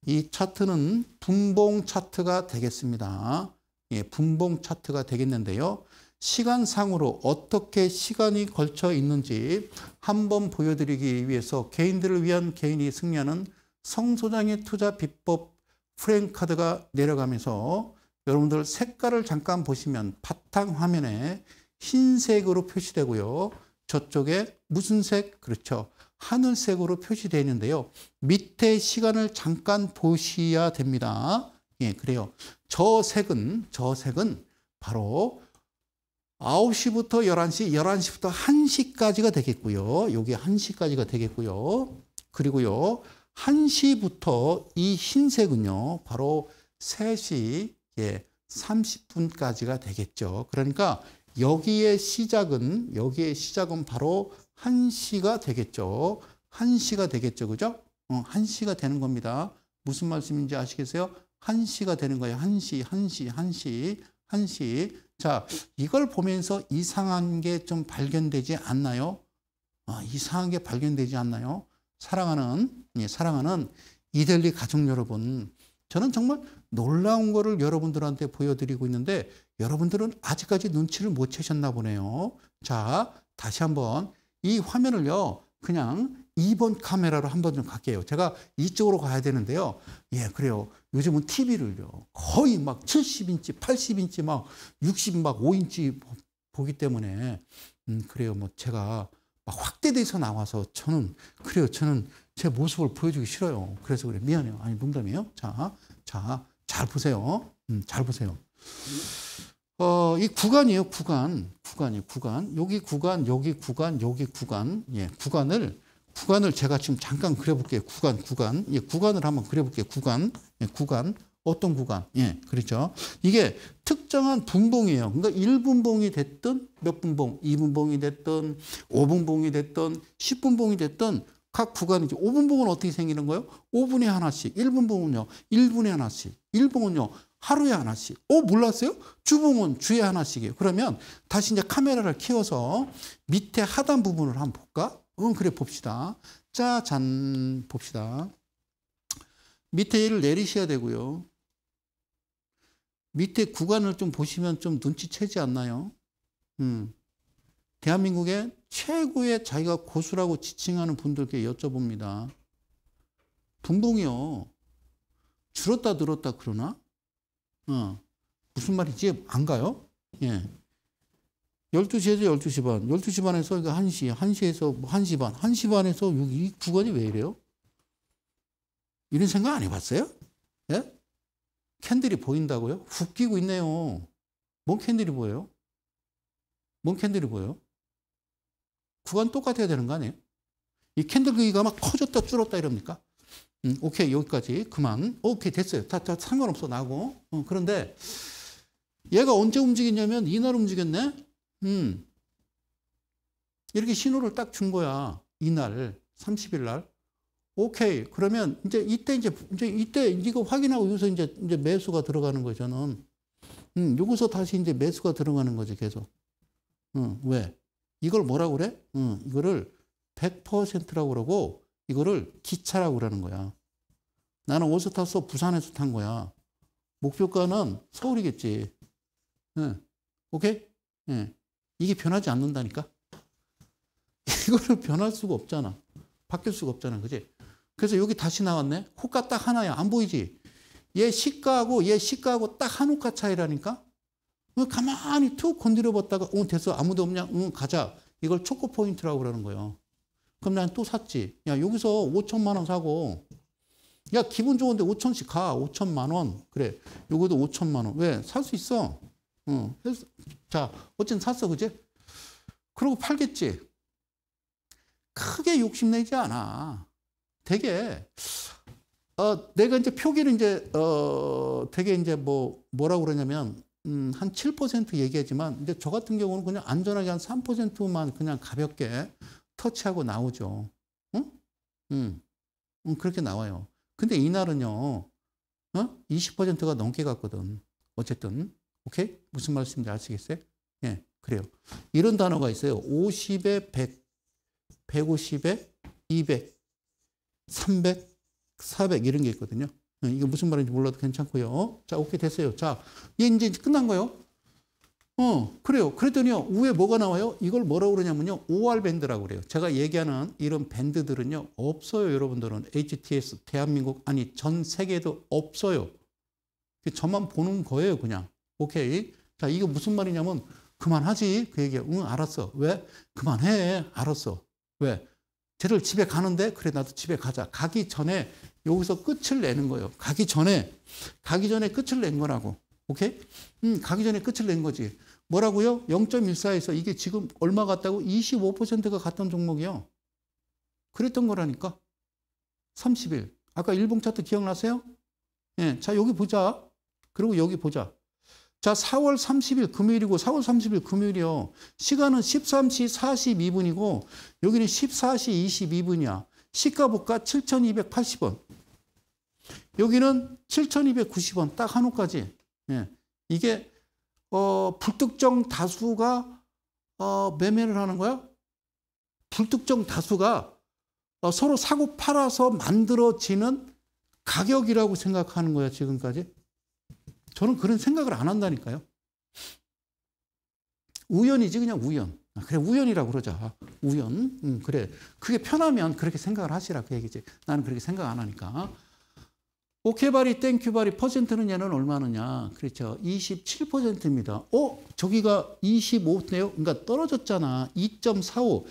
[SPEAKER 1] 이 차트는 분봉 차트가 되겠습니다. 예, 분봉 차트가 되겠는데요. 시간상으로 어떻게 시간이 걸쳐 있는지 한번 보여드리기 위해서 개인들을 위한 개인이 승리하는 성소장의 투자 비법 프레임카드가 내려가면서 여러분들 색깔을 잠깐 보시면 바탕 화면에 흰색으로 표시되고요. 저쪽에 무슨 색? 그렇죠. 하늘색으로 표시되는데요. 밑에 시간을 잠깐 보셔야 됩니다. 예, 그래요. 저 색은, 저 색은 바로 9시부터 11시, 11시부터 1시까지가 되겠고요. 여기 1시까지가 되겠고요. 그리고요. 1시부터 이 흰색은요. 바로 3시 예, 30분까지가 되겠죠. 그러니까 여기에 시작은 여기에 시작은 바로 1시가 되겠죠. 1시가 되겠죠. 그죠? 어, 1시가 되는 겁니다. 무슨 말씀인지 아시겠어요? 한시가 되는 거예요. 한시, 한시, 한시, 한시. 자, 이걸 보면서 이상한 게 좀 발견되지 않나요? 아, 이상한 게 발견되지 않나요? 사랑하는, 예, 사랑하는 이델리 가족 여러분. 저는 정말 놀라운 거를 여러분들한테 보여드리고 있는데 여러분들은 아직까지 눈치를 못 채셨나 보네요. 자, 다시 한번 이 화면을요, 그냥 2번 카메라로 한 번 좀 갈게요. 제가 이쪽으로 가야 되는데요. 예, 그래요. 요즘은 TV를요. 거의 막 70인치, 80인치, 막 60, 막 5인치 보기 때문에, 음, 그래요. 뭐 제가 막 확대돼서 나와서 저는, 그래요. 저는 제 모습을 보여주기 싫어요. 그래서 그래. 미안해요. 아니, 농담이에요. 자, 자, 잘 보세요. 음, 잘 보세요. 어, 이 구간이에요, 구간. 구간이 에요 구간. 여기 구간, 여기 구간, 여기 구간, 예, 구간을 구간을 제가 지금 잠깐 그려볼게요. 구간, 구간. 예, 구간을 한번 그려볼게요. 구간, 예, 구간. 어떤 구간? 예, 그렇죠. 이게 특정한 분봉이에요. 그러니까 1분봉이 됐든 몇 분봉, 2분봉이 됐든 5분봉이 됐든 10분봉이 됐든 각 구간이죠. 5분봉은 어떻게 생기는 거예요? 5분에 하나씩. 1분봉은요. 1분에 하나씩. 1봉은요. 하루에 하나씩. 어, 몰랐어요? 주봉은 주에 하나씩이에요. 그러면 다시 이제 카메라를 키워서 밑에 하단 부분을 한번 볼까? 응, 그래, 봅시다. 짜, 잔, 봅시다. 밑에 얘를 내리셔야 되고요. 밑에 구간을 좀 보시면 좀 눈치채지 않나요? 음. 대한민국의 최고의 자기가 고수라고 지칭하는 분들께 여쭤봅니다. 분봉이요. 줄었다 늘었다 그러나? 어. 무슨 말인지 안 가요? 예. 12시에서 12시 반, 12시 반에서 1시, 1시에서 1시 반, 1시 반에서 6, 이 구간이 왜 이래요? 이런 생각 안 해봤어요? 예? 캔들이 보인다고요? 훅 끼고 있네요. 뭔 캔들이 보여요? 뭔 캔들이 보여요? 구간 똑같아야 되는 거 아니에요? 이 캔들 크기가 막 커졌다 줄었다 이럽니까? 음, 오케이 여기까지 그만 오케이 됐어요 다, 다 상관없어 나고 어, 그런데 얘가 언제 움직이냐면 이날 움직였네 음. 이렇게 신호를 딱 준 거야. 이날, 30일 날. 오케이. 그러면 이제 이때 이제, 이제 이때 이거 확인하고 여기서 이제, 이제 매수가 들어가는 거죠. 저는. 음, 여기서 다시 이제 매수가 들어가는 거지, 계속. 음, 왜? 이걸 뭐라고 그래? 음, 이거를 100%라고 그러고, 이거를 기차라고 그러는 거야. 나는 어디서 탔어? 부산에서 탄 거야. 목표가는 서울이겠지. 응. 오케이? 응. 이게 변하지 않는다니까. 이거를 변할 수가 없잖아. 바뀔 수가 없잖아. 그지? 그래서 여기 다시 나왔네. 호가 딱 하나야. 안 보이지? 얘 시가하고 얘 시가하고 딱 한 호가 차이라니까? 뭐 가만히 툭 건드려 봤다가, 어, 됐어. 아무도 없냐? 응, 가자. 이걸 초코 포인트라고 그러는 거예요. 그럼 난 또 샀지. 야, 여기서 5천만 원 사고, 야, 기분 좋은데 5천씩 가. 5천만 원. 그래. 요거도 5천만 원. 왜? 살 수 있어. 응. 해서, 자, 어쨌든 샀어, 그지? 그러고 팔겠지. 크게 욕심내지 않아. 되게, 어, 내가 이제 표기를 이제, 어, 되게 이제 뭐, 뭐라고 그러냐면, 음, 한 7% 얘기하지만, 이제 저 같은 경우는 그냥 안전하게 한 3%만 그냥 가볍게 터치하고 나오죠. 응? 응. 응, 그렇게 나와요. 근데 이날은요, 어? 20%가 넘게 갔거든. 어쨌든. 오케이? 무슨 말씀인지 아시겠어요? 예, 그래요. 이런 단어가 있어요. 50에 100, 150에 200, 300, 400 이런 게 있거든요. 예, 이게 무슨 말인지 몰라도 괜찮고요. 자, 오케이 됐어요. 자, 얘 이제 끝난 거예요. 어, 그래요. 그랬더니요. 위에 뭐가 나와요? 이걸 뭐라고 그러냐면요. OR 밴드라고 그래요. 제가 얘기하는 이런 밴드들은요. 없어요, 여러분들은. HTS 대한민국 아니 전세계도 없어요. 저만 보는 거예요, 그냥. 오케이. 자, 이게 무슨 말이냐면 그만하지. 그 얘기야. 응, 알았어. 왜? 그만해. 알았어. 왜? 쟤를 집에 가는데 그래 나도 집에 가자. 가기 전에 여기서 끝을 내는 거예요. 가기 전에 가기 전에 끝을 낸 거라고. 오케이? 응, 음, 가기 전에 끝을 낸 거지. 뭐라고요? 0.14에서 이게 지금 얼마 같다고 25%가 갔던 종목이요. 그랬던 거라니까. 30일. 아까 일봉 차트 기억나세요? 예. 자, 여기 보자. 그리고 여기 보자. 자, 4월 30일 금요일이고 4월 30일 금요일이요. 시간은 13시 42분이고 여기는 14시 22분이야. 시가보가 7,280원. 여기는 7,290원 딱 한우까지. 예. 이게 어, 불특정 다수가 어, 매매를 하는 거야? 불특정 다수가 어, 서로 사고 팔아서 만들어지는 가격이라고 생각하는 거야, 지금까지. 저는 그런 생각을 안 한다니까요. 우연이지 그냥 우연. 아, 그래 우연이라고 그러자. 아, 우연. 음, 그래. 그게 편하면 그렇게 생각을 하시라 그 얘기지. 나는 그렇게 생각 안 하니까. 오케바리 땡큐바리 퍼센트는 얘는 얼마느냐. 그렇죠. 27%입니다. 어? 저기가 25네요. 그러니까 떨어졌잖아. 2.45.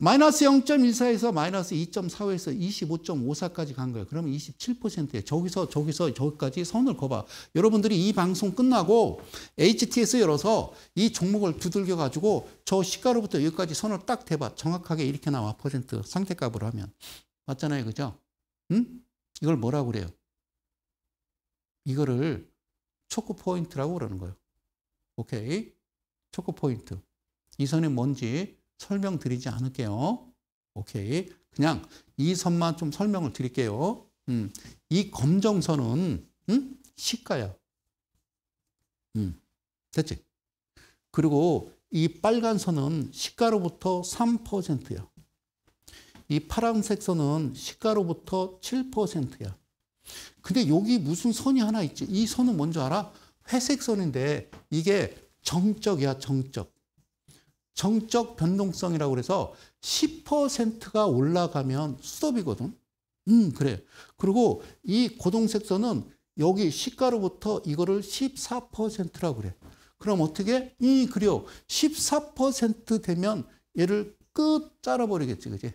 [SPEAKER 1] 마이너스 0.14에서 마이너스 2.45에서 25.54까지 간 거예요. 그러면 2 7에 저기서 저기서 저기까지 선을 거봐. 여러분들이 이 방송 끝나고 HTS 열어서 이 종목을 두들겨 가지고 저 시가로부터 여기까지 선을 딱 대봐. 정확하게 이렇게 나와 퍼센트 상태값으로 하면 맞잖아요, 그죠? 응? 이걸 뭐라고 그래요? 이거를 초크 포인트라고 그러는 거예요. 오케이, 초크 포인트. 이 선이 뭔지 설명드리지 않을게요. 오케이. 그냥 이 선만 좀 설명을 드릴게요. 음, 이 검정선은 음? 시가야. 음, 됐지? 그리고 이 빨간 선은 시가로부터 3%야. 이 파란색 선은 시가로부터 7%야. 근데 여기 무슨 선이 하나 있지? 이 선은 뭔지 알아? 회색 선인데 이게 정적이야, 정적. 정적 변동성이라고 그래서 10%가 올라가면 수업이거든. 음, 그래. 그리고 이 고동색선은 여기 시가로부터 이거를 14%라고 그래. 그럼 어떻게? 이 음, 그요14% 되면 얘를 끝 잘라버리겠지, 그지?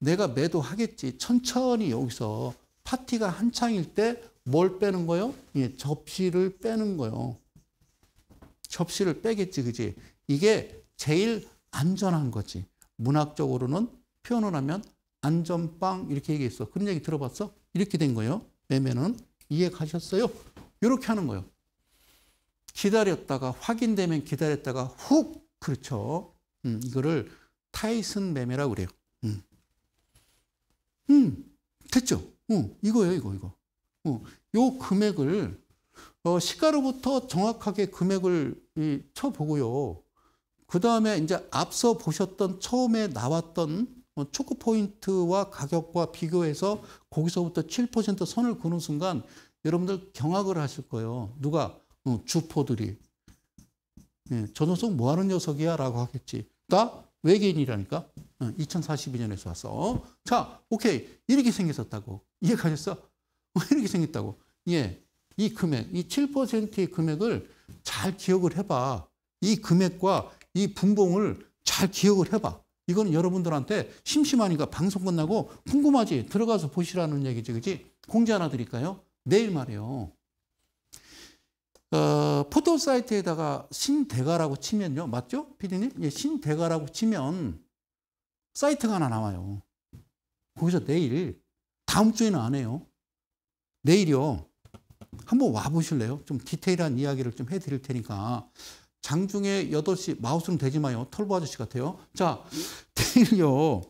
[SPEAKER 1] 내가 매도하겠지. 천천히 여기서 파티가 한창일 때 뭘 빼는 거요? 예, 접시를 빼는 거요. 접시를 빼겠지, 그지? 이게 제일 안전한 거지. 문학적으로는 표현을 하면 안전빵 이렇게 얘기했어. 그런 얘기 들어봤어? 이렇게 된 거예요. 매매는 이해 가셨어요? 이렇게 하는 거예요. 기다렸다가 확인되면 기다렸다가 훅 그렇죠. 음, 이거를 타이슨 매매라고 그래요. 음, 음 됐죠. 어, 이거예요, 이거 이거. 어, 요 금액을 어, 시가로부터 정확하게 금액을 이, 쳐보고요. 그 다음에 이제 앞서 보셨던 처음에 나왔던 어, 초크 포인트와 가격과 비교해서 거기서부터 7% 선을 그는 순간 여러분들 경악을 하실 거예요. 누가 어, 주포들이 예, 저 녀석 뭐 하는 녀석이야? 라고 하겠지. 나 외계인이라니까. 2042년에서 어, 왔어. 자, 오케이. 이렇게 생겼었다고. 이해가 됐어? 이렇게 생겼다고. 예. 이 금액, 이 7%의 금액을 잘 기억을 해봐. 이 금액과 이 분봉을 잘 기억을 해봐. 이건 여러분들한테 심심하니까 방송 끝나고 궁금하지? 들어가서 보시라는 얘기지, 그지? 공지 하나 드릴까요? 내일 말이에요. 어, 포토 사이트에다가 신대가라고 치면요. 맞죠? 피디님? 예, 신대가라고 치면 사이트가 하나 나와요. 거기서 내일, 다음 주에는 안 해요. 내일이요. 한번 와보실래요? 좀 디테일한 이야기를 좀 해드릴 테니까 장중에 8시, 마우스는 되지 마요. 털보 아저씨 같아요. 자, 내일요,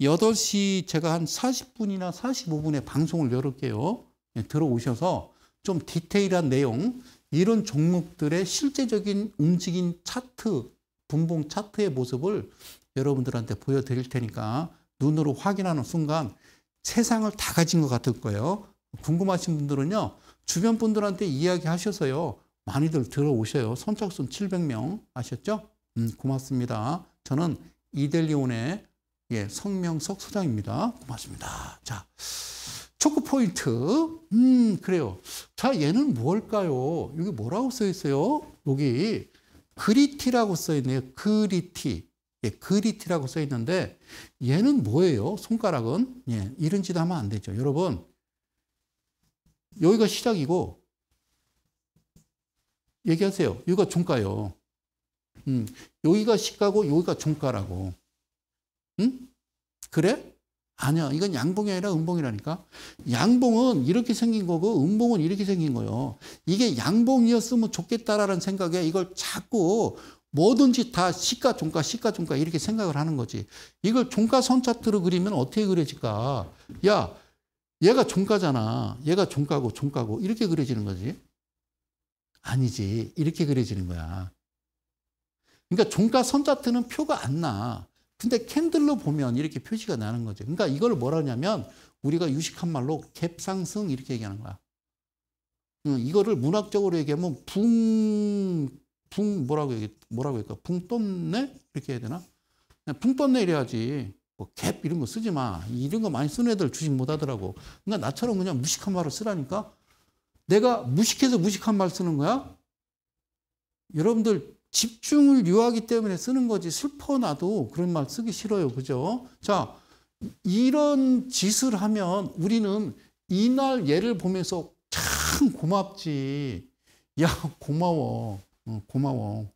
[SPEAKER 1] 8시 제가 한 40분이나 45분에 방송을 열을게요. 네, 들어오셔서 좀 디테일한 내용, 이런 종목들의 실제적인 움직인 차트, 분봉 차트의 모습을 여러분들한테 보여드릴 테니까 눈으로 확인하는 순간 세상을 다 가진 것 같을 거예요. 궁금하신 분들은요, 주변 분들한테 이야기하셔서요, 많이들 들어오셔요. 선착순 700명 아셨죠? 음, 고맙습니다. 저는 이델리온의 예, 성명석 소장입니다. 고맙습니다. 자, 초크 포인트. 음, 그래요. 자, 얘는 뭘까요? 여기 뭐라고 써 있어요? 여기 그리티라고 써 있네요. 그리티. 예, 그리티라고 써 있는데 얘는 뭐예요? 손가락은 예, 이런 짓 하면 안 되죠. 여러분. 여기가 시작이고 얘기하세요. 여기가 종가요. 음, 여기가 시가고 여기가 종가라고. 응? 음? 그래? 아니야. 이건 양봉이 아니라 음봉이라니까. 양봉은 이렇게 생긴 거고 음봉은 이렇게 생긴 거예요. 이게 양봉이었으면 좋겠다라는 생각에 이걸 자꾸 뭐든지 다 시가 종가 시가 종가 이렇게 생각을 하는 거지. 이걸 종가 선 차트로 그리면 어떻게 그려질까? 야, 얘가 종가잖아. 얘가 종가고 종가고 이렇게 그려지는 거지. 아니지. 이렇게 그려지는 거야. 그러니까 종가 선 차트는 표가 안 나. 근데 캔들로 보면 이렇게 표시가 나는 거죠. 그러니까 이걸 뭐라 냐면 우리가 유식한 말로 갭상승 이렇게 얘기하는 거야. 이거를 문학적으로 얘기하면 붕, 붕 뭐라고 얘기, 뭐라고 할까? 붕 떴네? 이렇게 해야 되나? 붕 떴네 이래야지. 뭐갭 이런 거 쓰지 마. 이런 거 많이 쓰는 애들 주식 못 하더라고. 그러니까 나처럼 그냥 무식한 말을 쓰라니까 내가 무식해서 무식한 말 쓰는 거야? 여러분들 집중을 요하기 때문에 쓰는 거지 슬퍼 나도 그런 말 쓰기 싫어요. 그죠? 자, 이런 짓을 하면 우리는 이날 예를 보면서 참 고맙지. 야, 고마워. 어, 고마워.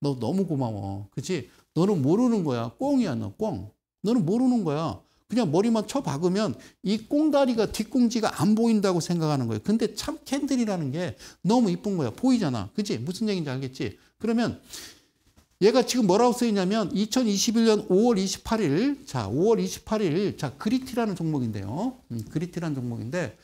[SPEAKER 1] 너 너무 고마워. 그치? 너는 모르는 거야. 꽁이야, 너 꽁. 너는 모르는 거야. 그냥 머리만 쳐 박으면 이 꽁다리가 뒤꽁지가안 보인다고 생각하는 거예요. 근데 참 캔들이라는 게 너무 이쁜 거야. 보이잖아. 그지 무슨 얘기인지 알겠지? 그러면 얘가 지금 뭐라고 쓰있냐면 2021년 5월 28일 자 5월 28일 자 그리티라는 종목인데요. 음, 그리티라는 종목인데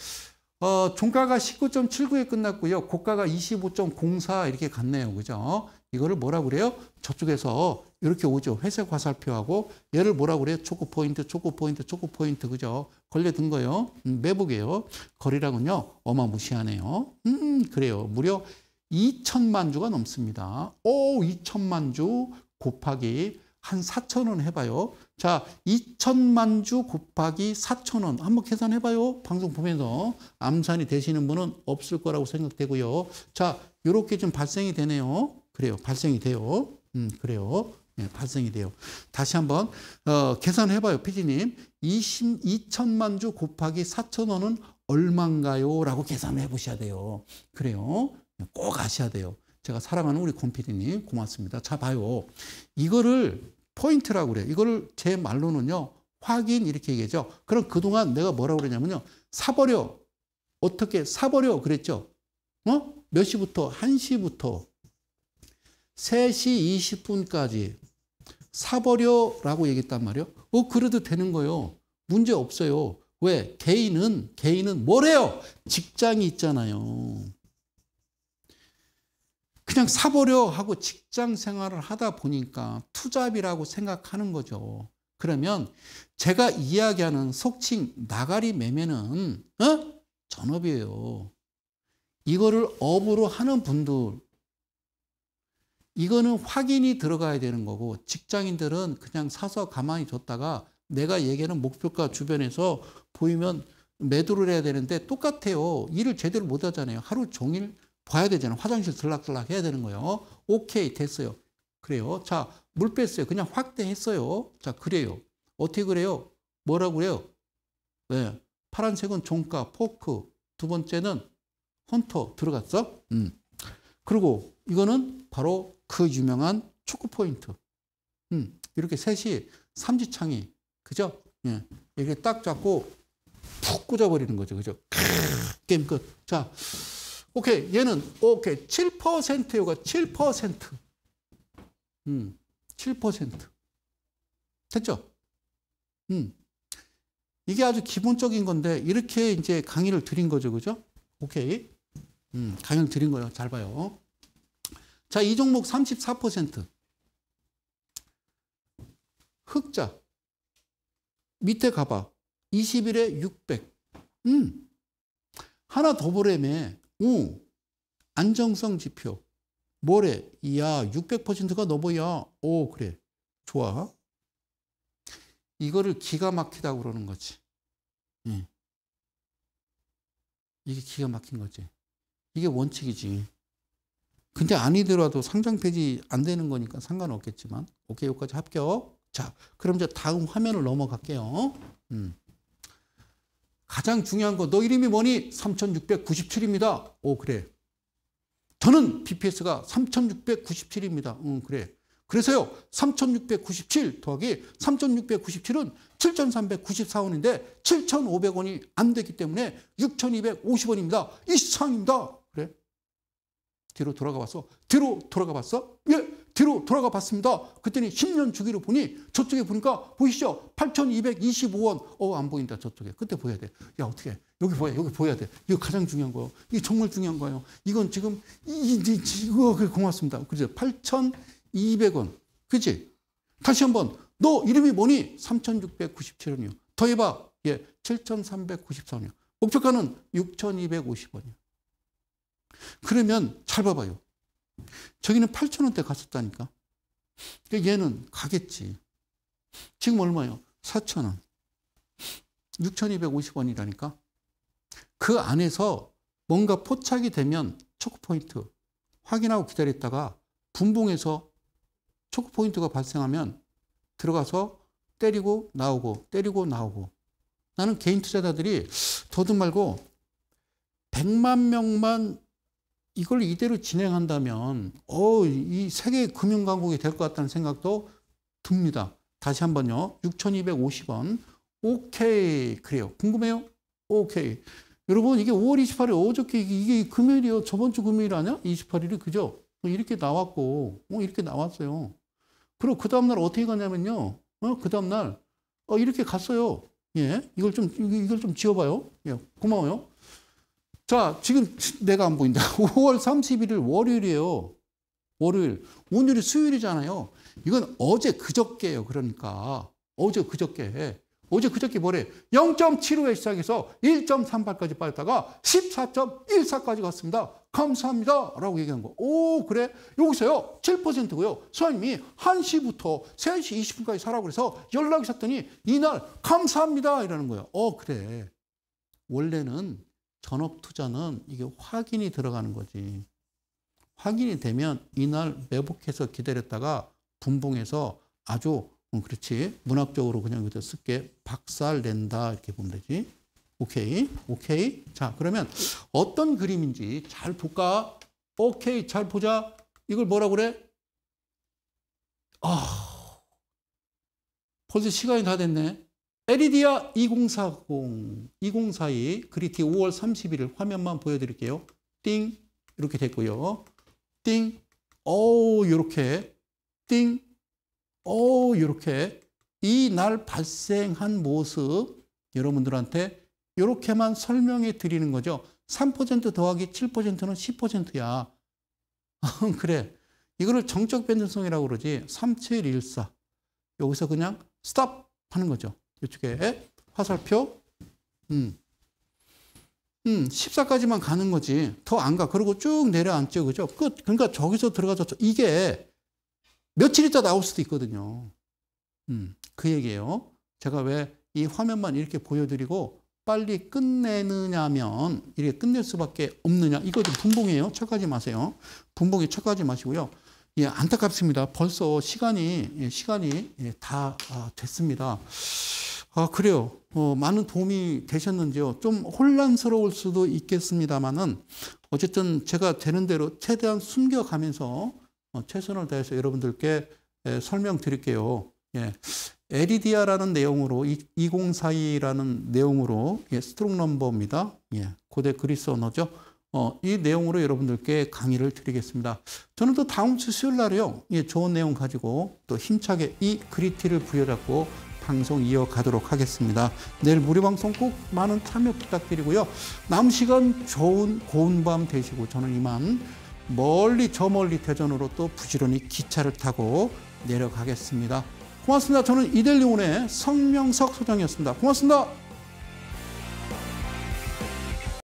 [SPEAKER 1] 어, 종가가 19.79에 끝났고요. 고가가 25.04 이렇게 갔네요. 그죠? 이거를 뭐라고 그래요? 저쪽에서 이렇게 오죠. 회색 화살표하고 얘를 뭐라고 그래요? 초코 포인트, 초코 포인트, 초코 포인트 그죠? 걸려든 거예요. 음, 매복이에요. 거리랑은요. 어마무시하네요. 음 그래요. 무려 2천만 주가 넘습니다. 오 2천만 주 곱하기 한 4천 원 해봐요. 자 2천만 주 곱하기 4천 원 한번 계산해봐요. 방송 보면서 암산이 되시는 분은 없을 거라고 생각되고요. 자 이렇게 좀 발생이 되네요. 그래요. 발생이 돼요. 음, 그래요. 예, 발생이 돼요. 다시 한번 어, 계산해 봐요, 피디님. 2 2천만 주 곱하기 4천 원은 얼마인가요? 라고 계산해 보셔야 돼요. 그래요. 예, 꼭 아셔야 돼요. 제가 사랑하는 우리 곰피디님 고맙습니다. 자 봐요. 이거를 포인트라고 그래요. 이거를 제 말로는요. 확인 이렇게 얘기하죠. 그럼 그동안 내가 뭐라고 그러냐면요. 사버려. 어떻게 사버려 그랬죠. 어? 몇 시부터? 1시부터 3시 20분까지 사버려라고 얘기했단 말이에요. 어, 그래도 되는 거예요. 문제 없어요. 왜? 개인은, 개인은 뭐래요? 직장이 있잖아요. 그냥 사버려 하고 직장 생활을 하다 보니까 투잡이라고 생각하는 거죠. 그러면 제가 이야기하는 속칭 나가리 매매는, 어? 전업이에요. 이거를 업으로 하는 분들, 이거는 확인이 들어가야 되는 거고 직장인들은 그냥 사서 가만히 뒀다가 내가 얘기하는 목표가 주변에서 보이면 매도를 해야 되는데 똑같아요. 일을 제대로 못 하잖아요. 하루 종일 봐야 되잖아요. 화장실 들락들락 해야 되는 거예요. 오케이 됐어요. 그래요. 자, 물 뺐어요. 그냥 확대했어요. 자, 그래요. 어떻게 그래요? 뭐라고 그래요? 네. 파란색은 종가, 포크. 두 번째는 헌터 들어갔어? 음. 그리고 이거는 바로 그 유명한 초크 포인트. 음, 이렇게 셋이 삼지창이 그죠? 예. 이게 딱 잡고 푹 꽂아버리는 거죠. 그죠? 게임 끝. 자, 오케이. 얘는, 오케이. 7% 요가 7%. 음, 7%. 됐죠? 음. 이게 아주 기본적인 건데, 이렇게 이제 강의를 드린 거죠. 그죠? 오케이. 음, 강의를 드린 거예요. 잘 봐요. 자, 이 종목 34%. 흑자. 밑에 가봐. 20일에 600. 음. 하나 더 보래매. 오. 안정성 지표. 뭐래? 이야, 600%가 넘어야. 오, 그래. 좋아. 이거를 기가 막히다고 그러는 거지. 예. 이게 기가 막힌 거지. 이게 원칙이지. 근데 아니더라도 상장 폐지 안 되는 거니까 상관없겠지만 오케이 여기까지 합격. 자 그럼 이제 다음 화면을 넘어갈게요. 음. 가장 중요한 거 너 이름이 뭐니? 3697입니다. 오 그래. 저는 BPS가 3697입니다. 응 그래. 그래서요. 3697 더하기 3697은 7394원인데 7500원이 안 되기 때문에 6250원입니다. 이상입니다. 뒤로 돌아가 봤어. 뒤로 돌아가 봤어? 예, 뒤로 돌아가 봤습니다. 그랬더니 10년 주기로 보니 저쪽에 보니까 보이시죠? 8,225원. 어, 안 보인다. 저쪽에. 그때 보여야 돼. 야, 어떻게 여기 보여. 여기 보여야 돼. 이거 가장 중요한 거예요. 이게 정말 중요한 거예요. 이건 지금 이, 이, 이 어, 그래, 고맙습니다. 그죠? 8,200원. 그지 다시 한번 너 이름이 뭐니? 3,697원이요. 더해 봐. 예. 7,394원이요. 목표가는 6,250원이요. 그러면 잘 봐봐요. 저기는 8천원대 갔었다니까. 그러니까 얘는 가겠지. 지금 얼마요? 4천원 6,250원이라니까. 그 안에서 뭔가 포착이 되면 초크포인트 확인하고 기다렸다가 분봉에서 초크포인트가 발생하면 들어가서 때리고 나오고 때리고 나오고 나는 개인 투자자들이 도둑 말고 100만 명만 이걸 이대로 진행한다면 어, 이 세계 금융강국이 될 것 같다는 생각도 듭니다. 다시 한번요. 6,250원. 오케이. 그래요. 궁금해요? 오케이. 여러분 이게 5월 28일 어저께 이게 금요일이요. 저번 주 금요일 아니야? 28일이 그죠? 어, 이렇게 나왔고 어, 이렇게 나왔어요. 그리고 그 다음날 어떻게 가냐면요. 어, 그 다음날 어, 이렇게 갔어요. 예, 이걸 좀 이걸 좀지어봐요 예, 고마워요. 자, 지금 내가 안 보인다. 5월 31일 월요일이에요. 월요일. 오늘이 수요일이잖아요. 이건 어제 그저께예요. 그러니까. 어제 그저께. 어제 그저께 뭐래? 0.75에 시작해서 1.38까지 빠졌다가 14.14까지 갔습니다. 감사합니다. 라고 얘기한 거. 오, 그래? 여기서요. 7%고요. 수아님이 1시부터 3시 20분까지 사라고 그래서 연락이 샀더니 이날 감사합니다. 이러는 거예요. 어, 그래. 원래는 전업 투자는 이게 확인이 들어가는 거지. 확인이 되면 이날 매복해서 기다렸다가 분봉해서 아주 음, 그렇지 문학적으로 그냥 그저 쓸게 박살 낸다 이렇게 보면 되지. 오케이 오케이 자 그러면 어떤 그림인지 잘 볼까? 오케이 잘 보자. 이걸 뭐라 그래? 아 벌써 시간이 다 됐네. 에리디아 2040, 2042 그리티 5월 31일 화면만 보여드릴게요. 띵 이렇게 됐고요. 띵, 오우 이렇게 띵, 오우 이렇게 이 날 발생한 모습 여러분들한테 이렇게만 설명해 드리는 거죠. 3% 더하기 7%는 10%야. 아, 그래. 이거를 정적 변동성이라고 그러지. 3714. 여기서 그냥 스탑 하는 거죠. 이쪽에 화살표, 음, 음, 14까지만 가는 거지. 더 안 가. 그러고쭉 내려앉죠. 그죠? 끝. 그러니까 저기서 들어가서 이게 며칠 있다 나올 수도 있거든요. 음, 그 얘기예요. 제가 왜 이 화면만 이렇게 보여드리고 빨리 끝내느냐면 이렇게 끝낼 수밖에 없느냐. 이거 좀 분봉이에요. 착하지 마세요. 분봉이 착하지 마시고요. 예, 안타깝습니다. 벌써 시간이, 예, 시간이 예, 다 아, 됐습니다. 아, 그래요. 어, 많은 도움이 되셨는지요. 좀 혼란스러울 수도 있겠습니다만은 어쨌든 제가 되는 대로 최대한 숨겨가면서 어, 최선을 다해서 여러분들께 설명드릴게요. 예. 에리디아라는 내용으로 2042라는 내용으로 예, 스트롱 넘버입니다. 예, 고대 그리스 언어죠. 어, 이 내용으로 여러분들께 강의를 드리겠습니다. 저는 또 다음 주 수요일 날에요. 예, 좋은 내용 가지고 또 힘차게 이 그리티를 부여잡고 방송 이어가도록 하겠습니다. 내일 무료 방송 꼭 많은 참여 부탁드리고요. 남 시간 좋은 고운 밤 되시고 저는 이만 멀리 저 멀리 대전으로 또 부지런히 기차를 타고 내려가겠습니다. 고맙습니다. 저는 이델리온의 성명석 소장이었습니다. 고맙습니다.